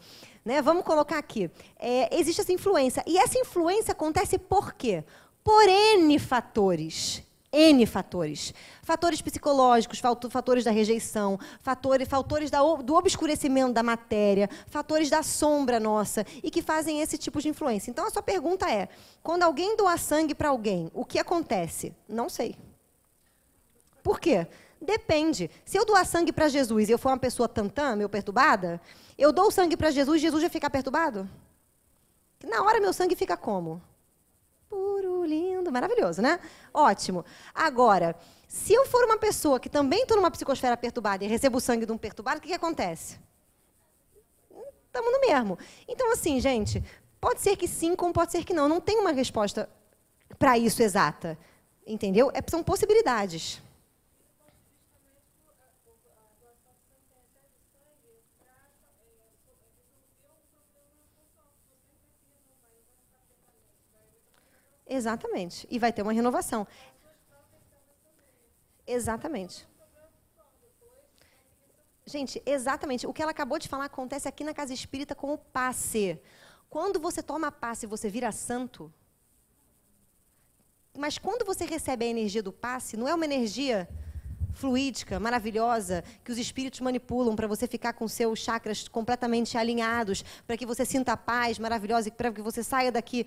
né? Vamos colocar aqui. É, existe essa influência. E essa influência acontece por quê? Por N fatores. N fatores. Fatores psicológicos, fatores da rejeição, fatores, fatores da, do obscurecimento da matéria, fatores da sombra nossa e que fazem esse tipo de influência. Então, a sua pergunta é: quando alguém doa sangue para alguém, o que acontece? Não sei. Por quê? Depende. Se eu doar sangue para Jesus e eu for uma pessoa tantã, meio perturbada, eu dou sangue para Jesus, Jesus vai ficar perturbado? Na hora meu sangue fica como? Puro, lindo, maravilhoso, né? Ótimo. Agora, se eu for uma pessoa que também estou numa psicosfera perturbada e recebo o sangue de um perturbado, o que, que acontece? Estamos no mesmo. Então, assim, gente, pode ser que sim, como pode ser que não. Não tem uma resposta para isso exata. Entendeu? É, são possibilidades. Exatamente. E vai ter uma renovação. Exatamente. Gente, exatamente. O que ela acabou de falar acontece aqui na casa espírita com o passe. Quando você toma passe, você vira santo. Mas quando você recebe a energia do passe, não é uma energia fluídica, maravilhosa, que os espíritos manipulam para você ficar com seus chakras completamente alinhados, para que você sinta a paz maravilhosa e para que você saia daqui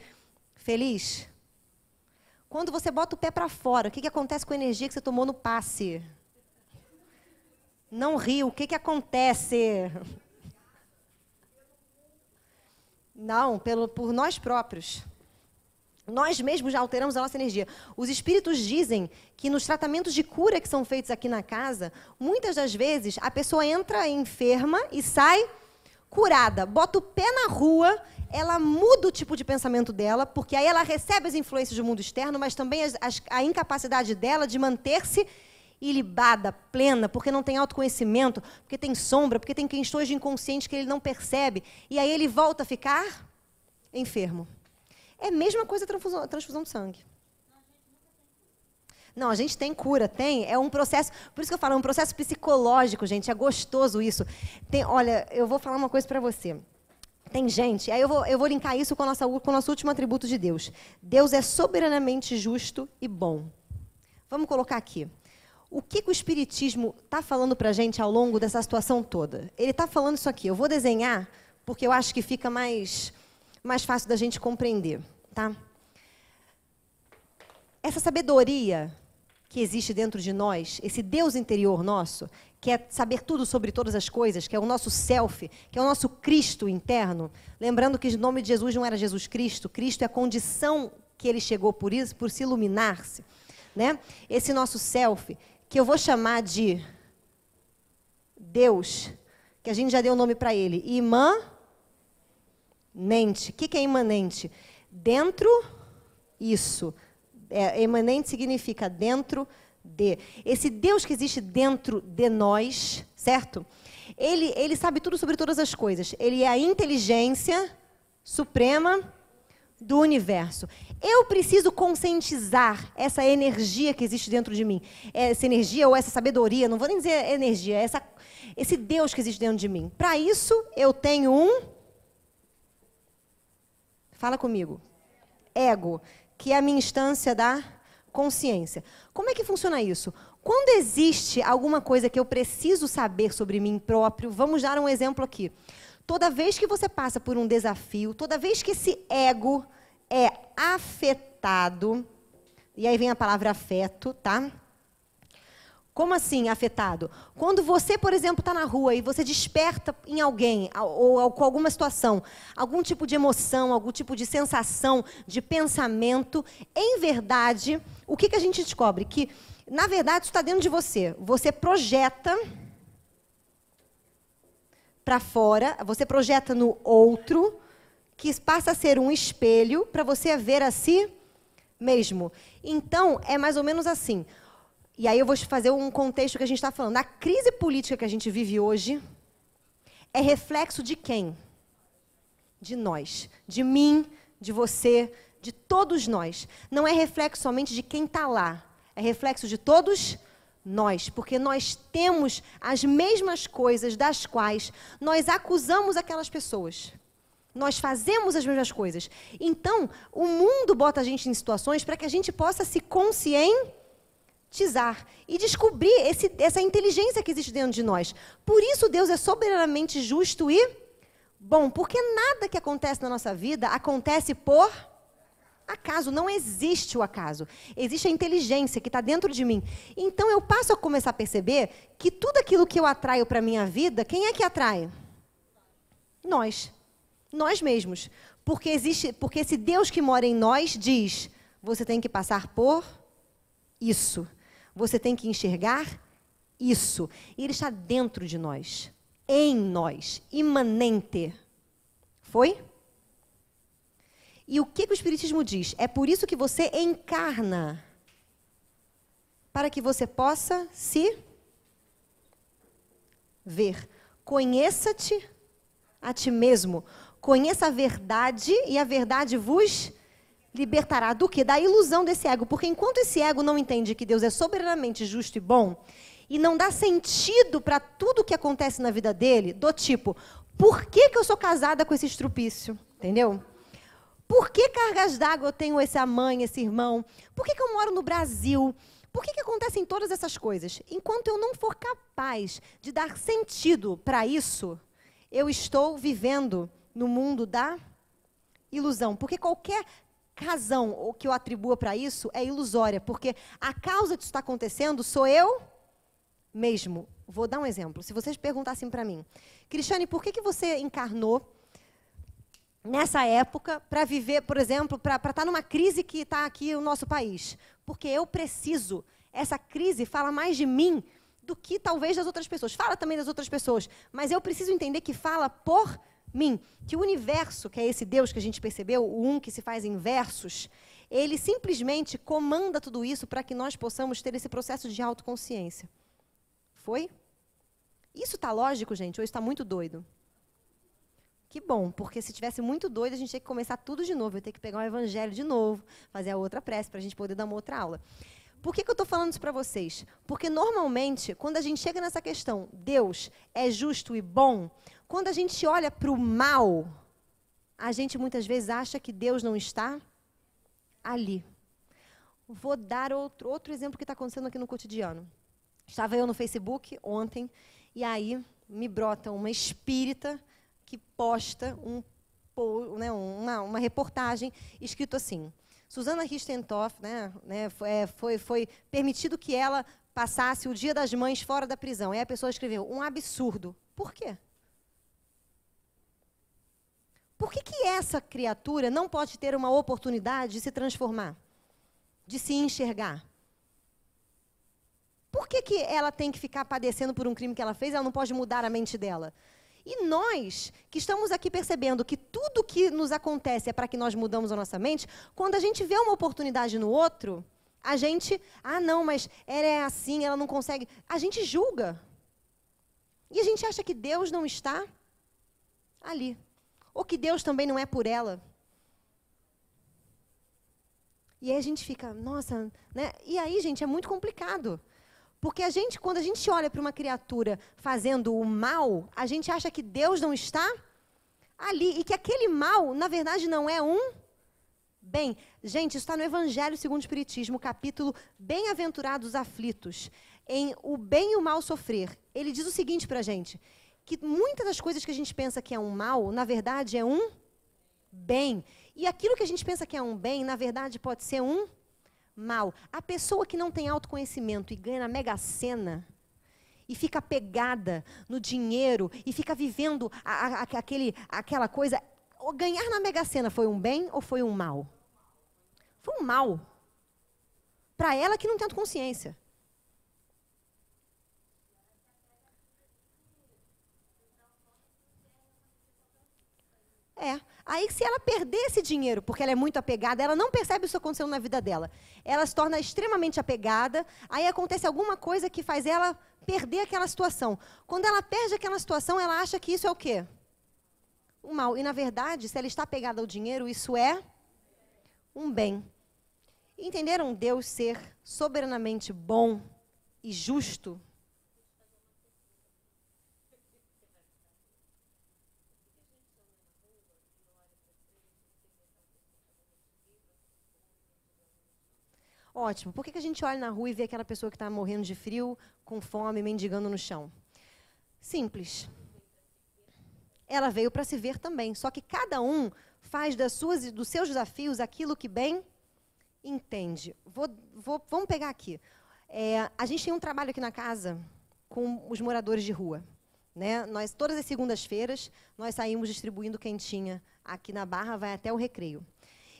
feliz? Quando você bota o pé para fora, o que, que acontece com a energia que você tomou no passe? Não riu, o que, que acontece? Não, pelo, por nós próprios. Nós mesmos já alteramos a nossa energia. Os espíritos dizem que nos tratamentos de cura que são feitos aqui na casa, muitas das vezes a pessoa entra enferma e sai curada. Bota o pé na rua ela muda o tipo de pensamento dela, porque aí ela recebe as influências do mundo externo, mas também as, as, a incapacidade dela de manter-se ilibada, plena, porque não tem autoconhecimento, porque tem sombra, porque tem questões de inconsciente que ele não percebe. E aí ele volta a ficar enfermo. É a mesma coisa a transfusão, transfusão de sangue. Não, a gente tem cura, tem. É um processo, por isso que eu falo, é um processo psicológico, gente. É gostoso isso. Tem, olha, eu vou falar uma coisa para você. Tem gente, aí eu vou, eu vou linkar isso com, nossa, com o nosso último atributo de Deus. Deus é soberanamente justo e bom. Vamos colocar aqui. O que, que o Espiritismo está falando para a gente ao longo dessa situação toda? Ele está falando isso aqui. Eu vou desenhar porque eu acho que fica mais, mais fácil da gente compreender. Tá? Essa sabedoria que existe dentro de nós, esse Deus interior nosso, que é saber tudo sobre todas as coisas, que é o nosso self, que é o nosso Cristo interno. Lembrando que o nome de Jesus não era Jesus Cristo, Cristo é a condição que ele chegou por isso, por se iluminar-se, né? Esse nosso self, que eu vou chamar de Deus, que a gente já deu o nome para ele, imanente. O que, que é imanente? Dentro isso, é, emanente significa dentro de. Esse Deus que existe dentro de nós, certo? Ele, ele sabe tudo sobre todas as coisas. Ele é a inteligência suprema do universo. Eu preciso conscientizar essa energia que existe dentro de mim. Essa energia ou essa sabedoria, não vou nem dizer energia, é essa, esse Deus que existe dentro de mim. Para isso, eu tenho um. Fala comigo. Ego que é a minha instância da consciência. Como é que funciona isso? Quando existe alguma coisa que eu preciso saber sobre mim próprio, vamos dar um exemplo aqui. Toda vez que você passa por um desafio, toda vez que esse ego é afetado, e aí vem a palavra afeto, tá? Como assim afetado? Quando você, por exemplo, está na rua e você desperta em alguém, ou, com alguma situação, algum tipo de emoção, algum tipo de sensação, de pensamento, em verdade, o que, que a gente descobre? Que, na verdade, está dentro de você. Você projeta para fora, você projeta no outro, que passa a ser um espelho para você ver a si mesmo. Então, é mais ou menos assim. E aí eu vou fazer um contexto que a gente está falando. A crise política que a gente vive hoje é reflexo de quem? De nós. De mim, de você, de todos nós. Não é reflexo somente de quem está lá. É reflexo de todos nós. Porque nós temos as mesmas coisas das quais nós acusamos aquelas pessoas. Nós fazemos as mesmas coisas. Então, o mundo bota a gente em situações para que a gente possa se conscientizar Tizar e descobrir esse, essa inteligência que existe dentro de nós. Por isso, Deus é soberanamente justo e bom, porque nada que acontece na nossa vida acontece por acaso. Não existe o acaso. Existe a inteligência que está dentro de mim. Então, eu passo a começar a perceber que tudo aquilo que eu atraio para a minha vida, quem é que atrai? Nós. Nós mesmos. Porque, existe, porque esse Deus que mora em nós diz: você tem que passar por isso. Você tem que enxergar isso. E ele está dentro de nós, em nós, imanente. Foi? E o que, que o Espiritismo diz? É por isso que você encarna para que você possa se ver. Conheça-te a ti mesmo. Conheça a verdade e a verdade vos libertará do que? Da ilusão desse ego. Porque enquanto esse ego não entende que Deus é soberanamente justo e bom, e não dá sentido para tudo que acontece na vida dele, do tipo, por que, que eu sou casada com esse estrupício? Entendeu? Por que cargas d'água eu tenho essa mãe, esse irmão? Por que, que eu moro no Brasil? Por que, que acontecem todas essas coisas? Enquanto eu não for capaz de dar sentido para isso, eu estou vivendo no mundo da ilusão. Porque qualquer razão ou que eu atribua para isso é ilusória, porque a causa disso está acontecendo sou eu mesmo. Vou dar um exemplo. Se vocês perguntassem para mim, Cristiane, por que, que você encarnou nessa época para viver, por exemplo, para estar tá numa crise que está aqui no nosso país? Porque eu preciso. Essa crise fala mais de mim do que talvez das outras pessoas. Fala também das outras pessoas, mas eu preciso entender que fala por mim mim, que o universo, que é esse Deus que a gente percebeu, o um que se faz em versos, ele simplesmente comanda tudo isso para que nós possamos ter esse processo de autoconsciência. Foi? Isso está lógico, gente? Ou está muito doido? Que bom, porque se tivesse muito doido, a gente teria que começar tudo de novo. Eu ter que pegar o um evangelho de novo, fazer a outra prece para a gente poder dar uma outra aula. Por que, que eu estou falando isso para vocês? Porque normalmente, quando a gente chega nessa questão, Deus é justo e bom, quando a gente olha para o mal, a gente muitas vezes acha que Deus não está ali. Vou dar outro, outro exemplo que está acontecendo aqui no cotidiano. Estava eu no Facebook ontem, e aí me brota uma espírita que posta um, né, uma, uma reportagem escrito assim. Suzana Ristenhoff né, né, é, foi, foi, permitido que ela passasse o Dia das Mães fora da prisão. E a pessoa escreveu, um absurdo. Por quê? Por que, que essa criatura não pode ter uma oportunidade de se transformar? De se enxergar? Por que, que ela tem que ficar padecendo por um crime que ela fez? Ela não pode mudar a mente dela. E nós, que estamos aqui percebendo que tudo que nos acontece é para que nós mudamos a nossa mente, quando a gente vê uma oportunidade no outro, a gente, ah, não, mas ela é assim, ela não consegue. A gente julga. E a gente acha que Deus não está ali. Ou que Deus também não é por ela. E aí a gente fica, nossa, né? E aí, gente, é muito complicado. Porque a gente, quando a gente olha para uma criatura fazendo o mal, a gente acha que Deus não está ali e que aquele mal, na verdade, não é um bem. Gente, isso está no Evangelho segundo o Espiritismo, capítulo Bem-aventurados aflitos, em O Bem e o Mal Sofrer. Ele diz o seguinte para a gente: que muitas das coisas que a gente pensa que é um mal, na verdade é um bem. E aquilo que a gente pensa que é um bem, na verdade pode ser um mal. A pessoa que não tem autoconhecimento e ganha na mega sena e fica pegada no dinheiro e fica vivendo a, a, aquele, aquela coisa, ganhar na mega sena foi um bem ou foi um mal? Foi um mal. Para ela que não tem autoconsciência. consciência. É. Aí, se ela perder esse dinheiro, porque ela é muito apegada, ela não percebe isso acontecendo na vida dela. Ela se torna extremamente apegada, aí acontece alguma coisa que faz ela perder aquela situação. Quando ela perde aquela situação, ela acha que isso é o quê? Um mal. E, na verdade, se ela está apegada ao dinheiro, isso é um bem. Entenderam Deus ser soberanamente bom e justo Ótimo. Por que, que a gente olha na rua e vê aquela pessoa que está morrendo de frio, com fome, mendigando no chão? Simples. Ela veio para se ver também. Só que cada um faz das suas, dos seus desafios aquilo que bem entende. Vou, vou, vamos pegar aqui. É, a gente tem um trabalho aqui na casa com os moradores de rua. Né? Nós, todas as segundas-feiras, nós saímos distribuindo quentinha aqui na Barra, vai até o recreio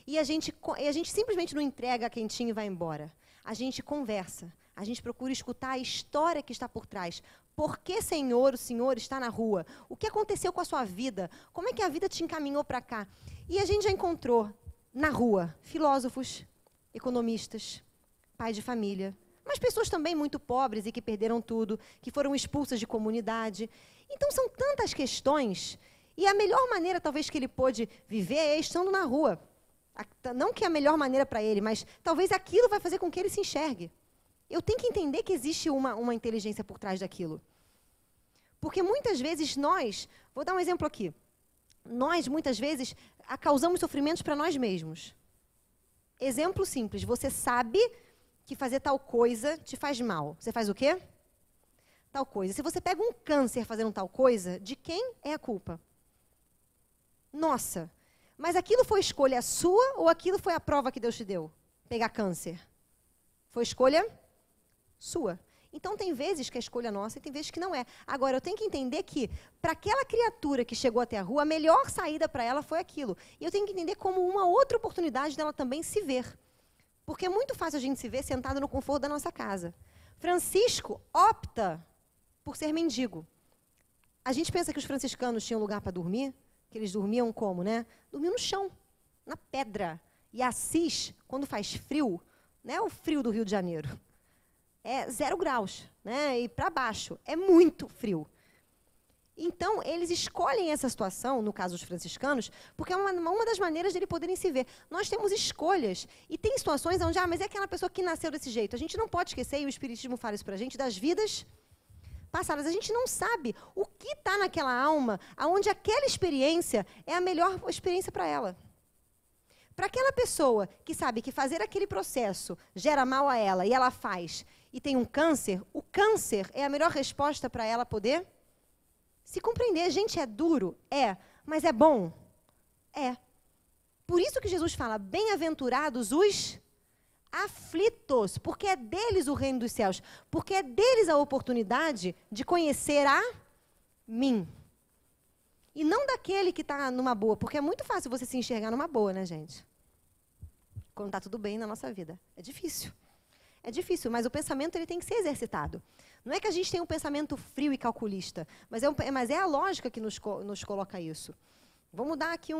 e a gente, e a gente simplesmente não entrega quentinho e vai embora. A gente conversa, a gente procura escutar a história que está por trás. Por que, Senhor, o Senhor está na rua? O que aconteceu com a sua vida? Como é que a vida te encaminhou para cá? E a gente já encontrou na rua filósofos, economistas, pais de família, mas pessoas também muito pobres e que perderam tudo, que foram expulsas de comunidade. Então são tantas questões, e a melhor maneira talvez que ele pôde viver é estando na rua não que é a melhor maneira para ele, mas talvez aquilo vai fazer com que ele se enxergue. Eu tenho que entender que existe uma, uma inteligência por trás daquilo. Porque muitas vezes nós, vou dar um exemplo aqui, nós muitas vezes causamos sofrimentos para nós mesmos. Exemplo simples, você sabe que fazer tal coisa te faz mal. Você faz o quê? Tal coisa. Se você pega um câncer fazendo tal coisa, de quem é a culpa? Nossa, mas aquilo foi escolha sua ou aquilo foi a prova que Deus te deu? Pegar câncer. Foi escolha sua. Então tem vezes que a é escolha é nossa e tem vezes que não é. Agora eu tenho que entender que para aquela criatura que chegou até a rua, a melhor saída para ela foi aquilo. E eu tenho que entender como uma outra oportunidade dela também se ver. Porque é muito fácil a gente se ver sentado no conforto da nossa casa. Francisco opta por ser mendigo. A gente pensa que os franciscanos tinham lugar para dormir? que eles dormiam como, né? Dormiam no chão, na pedra. E Assis, quando faz frio, não é o frio do Rio de Janeiro. É zero graus, né? E para baixo. É muito frio. Então, eles escolhem essa situação, no caso dos franciscanos, porque é uma, uma das maneiras de eles poderem se ver. Nós temos escolhas, e tem situações onde, ah, mas é aquela pessoa que nasceu desse jeito. A gente não pode esquecer, e o Espiritismo fala isso para a gente, das vidas passadas. A gente não sabe o que está naquela alma, aonde aquela experiência é a melhor experiência para ela. Para aquela pessoa que sabe que fazer aquele processo gera mal a ela e ela faz e tem um câncer, o câncer é a melhor resposta para ela poder se compreender. Gente, é duro? É. Mas é bom? É. Por isso que Jesus fala: bem-aventurados os aflitos, porque é deles o reino dos céus, porque é deles a oportunidade de conhecer a mim. E não daquele que está numa boa, porque é muito fácil você se enxergar numa boa, né, gente? Quando está tudo bem na nossa vida. É difícil. É difícil, mas o pensamento ele tem que ser exercitado. Não é que a gente tem um pensamento frio e calculista, mas é, um, mas é a lógica que nos, nos coloca isso. Vamos dar aqui um,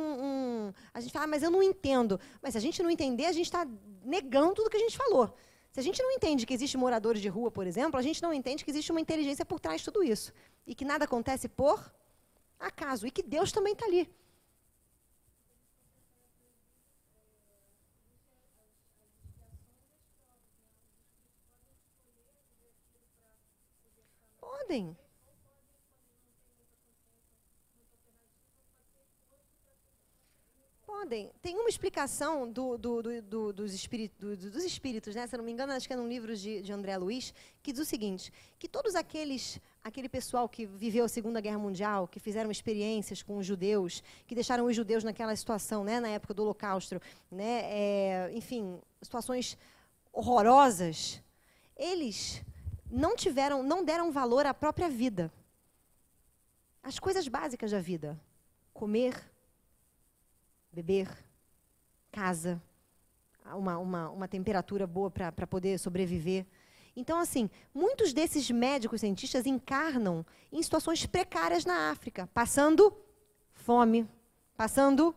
um, A gente fala, ah, mas eu não entendo. Mas se a gente não entender, a gente está negando tudo que a gente falou. Se a gente não entende que existe moradores de rua, por exemplo, a gente não entende que existe uma inteligência por trás de tudo isso. E que nada acontece por acaso. E que Deus também está ali. Podem. Tem uma explicação do, do, do, dos, dos, espíritos, né? se eu não me engano, acho que é num livro de, de André Luiz, que diz o seguinte, que todos aqueles, aquele pessoal que viveu a Segunda Guerra Mundial, que fizeram experiências com os judeus, que deixaram os judeus naquela situação, né? na época do Holocausto, né? É, enfim, situações horrorosas, eles não tiveram, não deram valor à própria vida. As coisas básicas da vida. Comer, beber, casa, uma, uma, uma temperatura boa para poder sobreviver. Então, assim, muitos desses médicos cientistas encarnam em situações precárias na África, passando fome, passando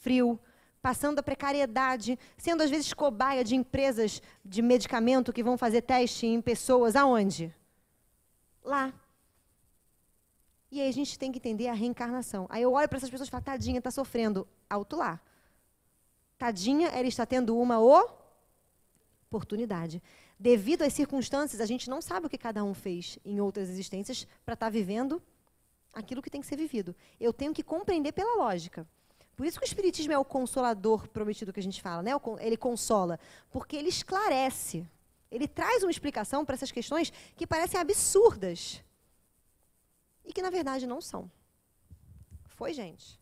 frio, passando a precariedade, sendo às vezes cobaia de empresas de medicamento que vão fazer teste em pessoas aonde? Lá. E aí a gente tem que entender a reencarnação. Aí eu olho para essas pessoas e falo, tadinha, está sofrendo. Alto lá. Tadinha, ela está tendo uma oportunidade. Devido às circunstâncias, a gente não sabe o que cada um fez em outras existências para estar tá vivendo aquilo que tem que ser vivido. Eu tenho que compreender pela lógica. Por isso que o Espiritismo é o consolador prometido que a gente fala, né? Ele consola, porque ele esclarece. Ele traz uma explicação para essas questões que parecem absurdas e que na verdade não são. Foi, gente.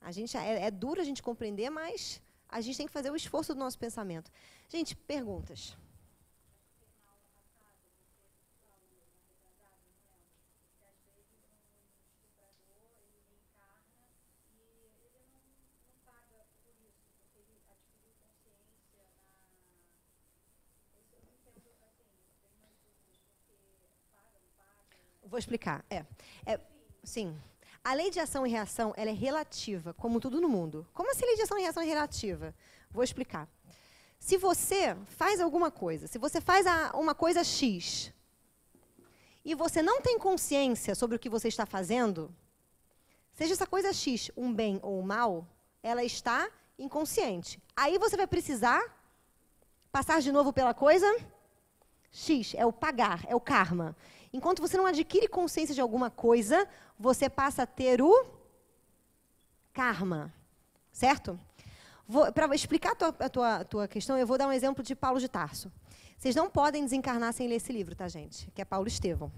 A gente é, é duro a gente compreender, mas a gente tem que fazer o esforço do nosso pensamento. Gente, perguntas. Vou explicar. É. é sim. A lei de ação e reação ela é relativa, como tudo no mundo. Como assim lei de ação e reação é relativa? Vou explicar. Se você faz alguma coisa, se você faz a, uma coisa X e você não tem consciência sobre o que você está fazendo, seja essa coisa X um bem ou um mal, ela está inconsciente. Aí você vai precisar passar de novo pela coisa X, é o pagar, é o karma. Enquanto você não adquire consciência de alguma coisa, você passa a ter o karma. Certo? Para explicar a tua, a tua, tua questão, eu vou dar um exemplo de Paulo de Tarso. Vocês não podem desencarnar sem ler esse livro, tá, gente? Que é Paulo Estevão.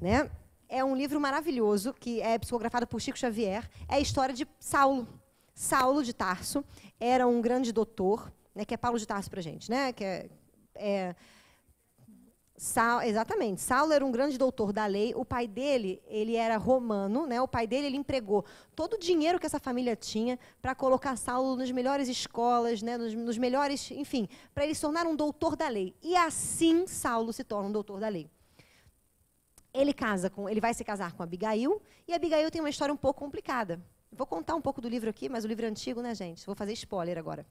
Né? É um livro maravilhoso, que é psicografado por Chico Xavier. É a história de Saulo. Saulo de Tarso era um grande doutor, né, que é Paulo de Tarso para gente, né, que é, é exatamente. Saulo era um grande doutor da lei. O pai dele, ele era romano, né? O pai dele, ele empregou todo o dinheiro que essa família tinha para colocar Saulo nas melhores escolas, né? Nos, nos melhores, enfim, para ele se tornar um doutor da lei. E assim Saulo se torna um doutor da lei. Ele casa com, ele vai se casar com Abigail e Abigail tem uma história um pouco complicada. Vou contar um pouco do livro aqui, mas o livro é antigo, né, gente? Vou fazer spoiler agora.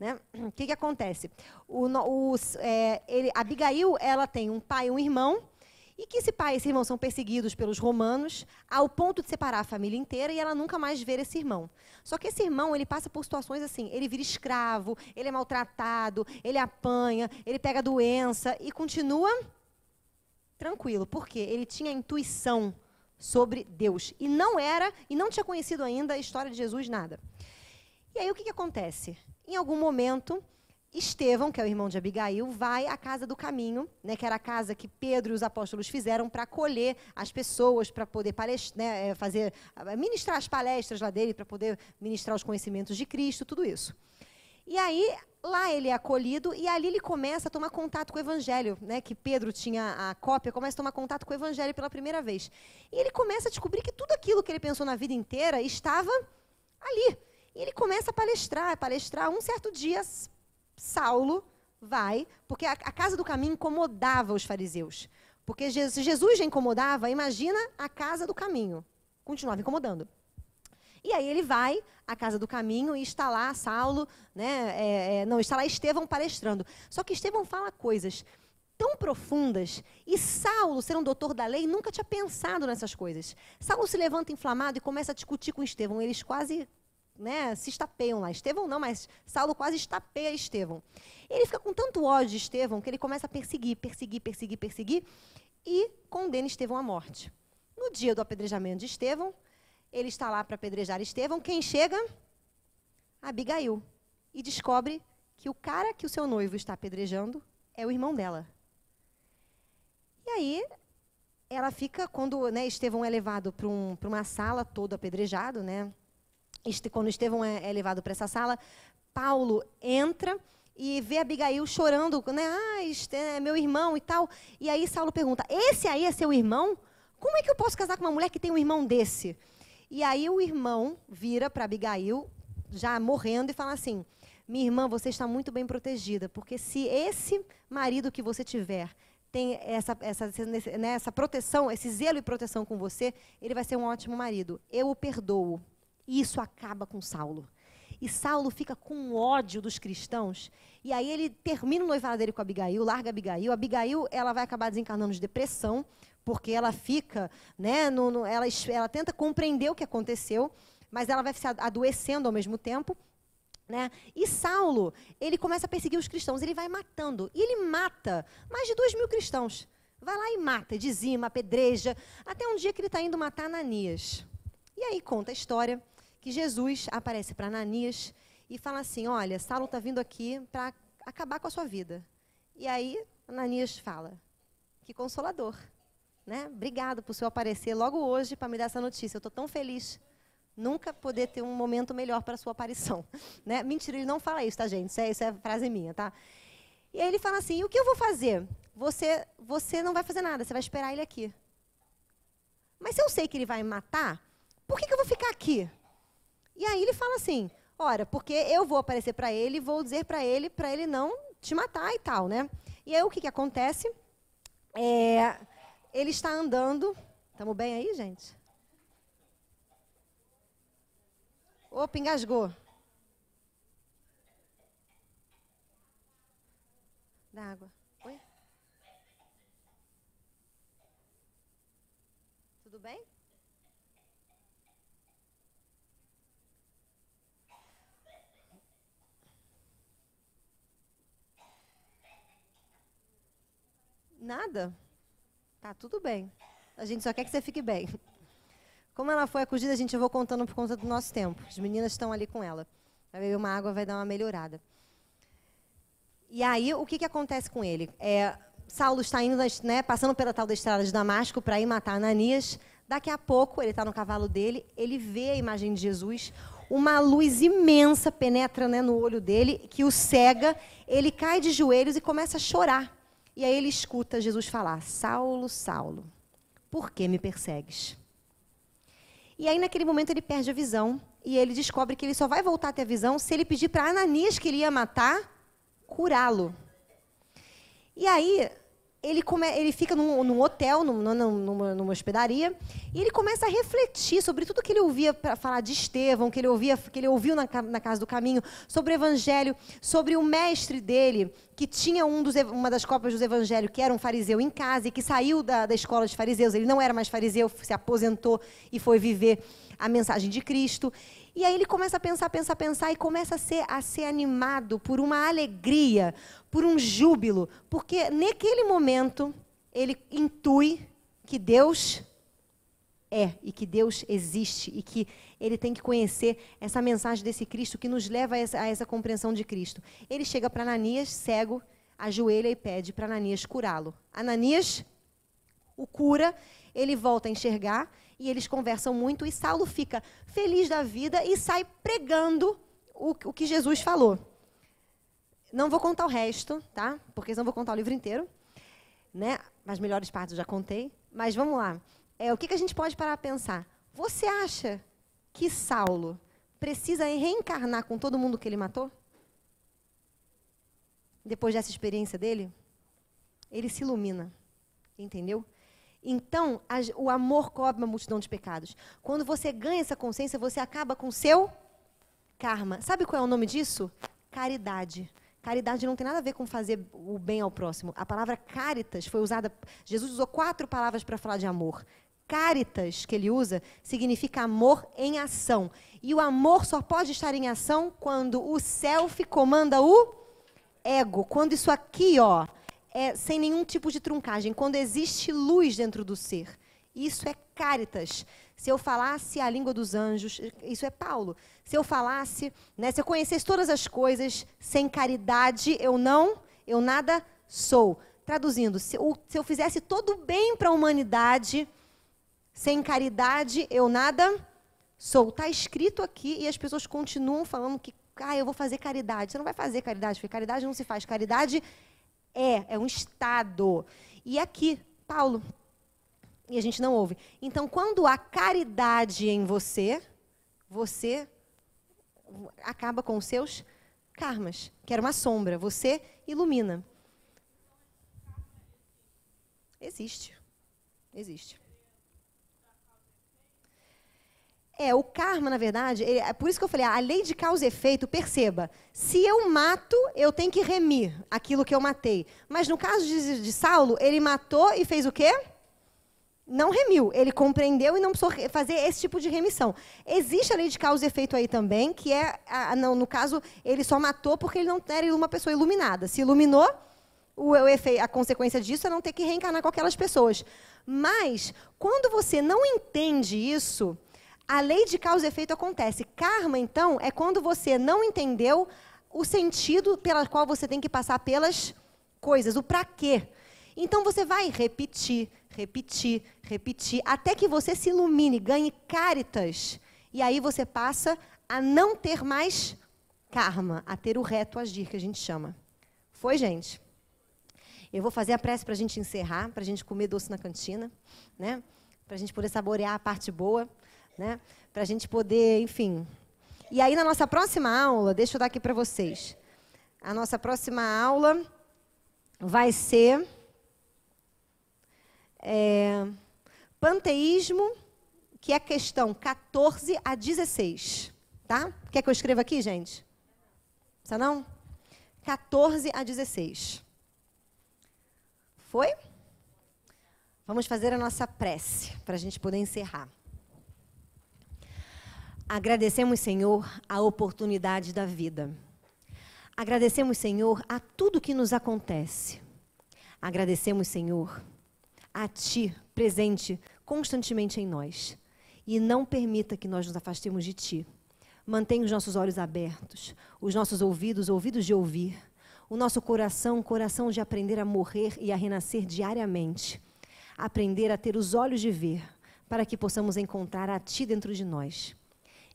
Né? O que, que acontece? O, os, é, ele, Abigail ela tem um pai e um irmão, e que esse pai e esse irmão são perseguidos pelos romanos, ao ponto de separar a família inteira e ela nunca mais ver esse irmão. Só que esse irmão, ele passa por situações assim, ele vira escravo, ele é maltratado, ele apanha, ele pega doença e continua tranquilo, porque ele tinha intuição sobre Deus e não era e não tinha conhecido ainda a história de Jesus nada. E aí o que, que acontece? Em algum momento, Estevão, que é o irmão de Abigail, vai à casa do caminho, né, que era a casa que Pedro e os apóstolos fizeram para acolher as pessoas, para poder né, eh, fazer, eh, ministrar as palestras lá dele, para poder ministrar os conhecimentos de Cristo, tudo isso. E aí, lá ele é acolhido e ali ele começa a tomar contato com o evangelho, né? Que Pedro tinha a cópia, começa a tomar contato com o evangelho pela primeira vez. E ele começa a descobrir que tudo aquilo que ele pensou na vida inteira estava ali. E ele começa a palestrar, a palestrar. Um certo dia, Saulo vai, porque a, a casa do caminho incomodava os fariseus. Porque Jesus, se Jesus já incomodava, imagina a casa do caminho. Continuava incomodando. E aí ele vai à casa do caminho e está lá Saulo, né? É, é, não, está lá Estevão palestrando. Só que Estevão fala coisas tão profundas e Saulo, ser um doutor da lei, nunca tinha pensado nessas coisas. Saulo se levanta inflamado e começa a discutir com Estevão. Eles quase né, se estapeiam lá. Estevão não, mas Saulo quase estapeia Estevão. Ele fica com tanto ódio de Estevão que ele começa a perseguir, perseguir, perseguir, perseguir e condena Estevão à morte. No dia do apedrejamento de Estevão, ele está lá para apedrejar Estevão. Quem chega? Abigail. E descobre que o cara que o seu noivo está apedrejando é o irmão dela. E aí, ela fica, quando né, Estevão é levado para um, uma sala todo apedrejado, né? este, quando Estevão é, é levado para essa sala, Paulo entra e vê Abigail chorando, né? Ah, este é meu irmão e tal. E aí Saulo pergunta: Esse aí é seu irmão? Como é que eu posso casar com uma mulher que tem um irmão desse? E aí o irmão vira para Abigail, já morrendo, e fala assim: Minha irmã, você está muito bem protegida, porque se esse marido que você tiver tem essa, essa, nessa né, essa proteção, esse zelo e proteção com você, ele vai ser um ótimo marido. Eu o perdoo. E isso acaba com Saulo. E Saulo fica com ódio dos cristãos. E aí ele termina o noivado dele com Abigail, larga Abigail. Abigail ela vai acabar desencarnando de depressão, porque ela fica, né, no, no, ela, ela tenta compreender o que aconteceu, mas ela vai se adoecendo ao mesmo tempo. Né? E Saulo, ele começa a perseguir os cristãos, ele vai matando. E ele mata mais de dois mil cristãos. Vai lá e mata, dizima, apedreja, até um dia que ele está indo matar Ananias. E aí conta a história que Jesus aparece para Ananias e fala assim: Olha, Saulo está vindo aqui para acabar com a sua vida. E aí Ananias fala: Que consolador. Né? Obrigado por seu aparecer logo hoje para me dar essa notícia. Eu estou tão feliz. Nunca poder ter um momento melhor para sua aparição. Né? Mentira, ele não fala isso, tá, gente? Isso é, isso é frase minha, tá? E aí ele fala assim: e o que eu vou fazer? Você, você não vai fazer nada, você vai esperar ele aqui. Mas se eu sei que ele vai me matar, por que, que eu vou ficar aqui? E aí ele fala assim: "Ora, porque eu vou aparecer para ele e vou dizer para ele para ele não te matar e tal, né?" E aí o que que acontece? É, ele está andando. Estamos bem aí, gente? Opa, engasgou. Da água. Oi? Nada? Tá tudo bem. A gente só quer que você fique bem. Como ela foi acudida, a gente eu vou contando por conta do nosso tempo. As meninas estão ali com ela. Vai beber uma água, vai dar uma melhorada. E aí, o que, que acontece com ele? É, Saulo está indo, né, passando pela tal da estrada de Damasco para ir matar Ananias. Daqui a pouco, ele está no cavalo dele, ele vê a imagem de Jesus, uma luz imensa penetra né, no olho dele, que o cega, ele cai de joelhos e começa a chorar. E aí ele escuta Jesus falar: Saulo, Saulo, por que me persegues? E aí naquele momento ele perde a visão e ele descobre que ele só vai voltar a ter a visão se ele pedir para Ananias que ele ia matar, curá-lo. E aí ele, come, ele fica num, num hotel, num, numa, numa, hospedaria, e ele começa a refletir sobre tudo que ele ouvia para falar de Estevão, que ele, ouvia, que ele ouviu na, na, Casa do Caminho, sobre o Evangelho, sobre o mestre dele, que tinha um dos, uma das copas do Evangelho, que era um fariseu em casa e que saiu da, da escola de fariseus. Ele não era mais fariseu, se aposentou e foi viver a mensagem de Cristo. E aí ele começa a pensar, pensar, pensar e começa a ser, a ser animado por uma alegria, por um júbilo, porque naquele momento ele intui que Deus é e que Deus existe e que ele tem que conhecer essa mensagem desse Cristo que nos leva a essa, a essa compreensão de Cristo. Ele chega para Ananias, cego, ajoelha e pede para Ananias curá-lo. Ananias o cura, ele volta a enxergar e eles conversam muito, e Saulo fica feliz da vida e sai pregando o, o que Jesus falou. Não vou contar o resto, tá? Porque senão vou contar o livro inteiro. Né? As melhores partes eu já contei. Mas vamos lá. É, o que, que a gente pode parar a pensar? Você acha que Saulo precisa reencarnar com todo mundo que ele matou? Depois dessa experiência dele? Ele se ilumina. Entendeu? Então, a, o amor cobre uma multidão de pecados. Quando você ganha essa consciência, você acaba com o seu karma. Sabe qual é o nome disso? Caridade. Caridade não tem nada a ver com fazer o bem ao próximo. A palavra caritas foi usada. Jesus usou quatro palavras para falar de amor. Caritas, que ele usa, significa amor em ação. E o amor só pode estar em ação quando o self comanda o ego. Quando isso aqui, ó, é, sem nenhum tipo de truncagem, quando existe luz dentro do ser. Isso é caritas. Se eu falasse a língua dos anjos, isso é Paulo. Se eu falasse, né, se eu conhecesse todas as coisas, sem caridade eu não, eu nada sou. Traduzindo, se eu, se eu fizesse todo o bem para a humanidade, sem caridade eu nada sou. Está escrito aqui e as pessoas continuam falando que ah, eu vou fazer caridade. Você não vai fazer caridade, porque caridade não se faz. Caridade é, é um estado. E aqui, Paulo. E a gente não ouve. Então, quando há caridade em você, você acaba com os seus karmas, que era uma sombra. Você ilumina. Existe. Existe. É, o karma, na verdade, ele, é por isso que eu falei, ah, a lei de causa e efeito, perceba, se eu mato, eu tenho que remir aquilo que eu matei. Mas no caso de, de Saulo, ele matou e fez o quê? Não remiu, ele compreendeu e não precisou fazer esse tipo de remissão. Existe a lei de causa e efeito aí também, que é, a, no, no caso, ele só matou porque ele não era uma pessoa iluminada. Se iluminou, o, efeito, a consequência disso é não ter que reencarnar com aquelas pessoas. Mas, quando você não entende isso, a lei de causa e efeito acontece. Karma, então, é quando você não entendeu o sentido pela qual você tem que passar pelas coisas, o para quê. Então você vai repetir, repetir, repetir, até que você se ilumine, ganhe caritas. E aí você passa a não ter mais karma, a ter o reto agir, que a gente chama. Foi, gente? Eu vou fazer a prece para a gente encerrar, para a gente comer doce na cantina, né? para a gente poder saborear a parte boa né? Para a gente poder, enfim. E aí, na nossa próxima aula, deixa eu dar aqui para vocês. A nossa próxima aula vai ser é, panteísmo, que é questão 14 a 16. Tá? Quer que eu escreva aqui, gente? Só tá não? 14 a 16. Foi? Vamos fazer a nossa prece para a gente poder encerrar. Agradecemos, Senhor, a oportunidade da vida. Agradecemos, Senhor, a tudo que nos acontece. Agradecemos, Senhor, a Ti presente constantemente em nós. E não permita que nós nos afastemos de Ti. Mantenha os nossos olhos abertos, os nossos ouvidos, ouvidos de ouvir, o nosso coração, coração de aprender a morrer e a renascer diariamente. Aprender a ter os olhos de ver, para que possamos encontrar a Ti dentro de nós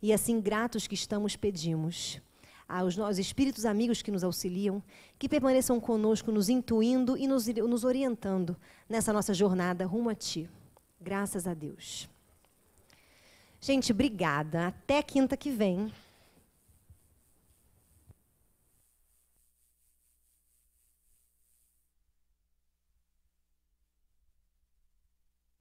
e assim, gratos que estamos, pedimos aos nossos espíritos amigos que nos auxiliam, que permaneçam conosco, nos intuindo e nos, nos orientando nessa nossa jornada rumo a Ti. Graças a Deus. Gente, obrigada. Até quinta que vem.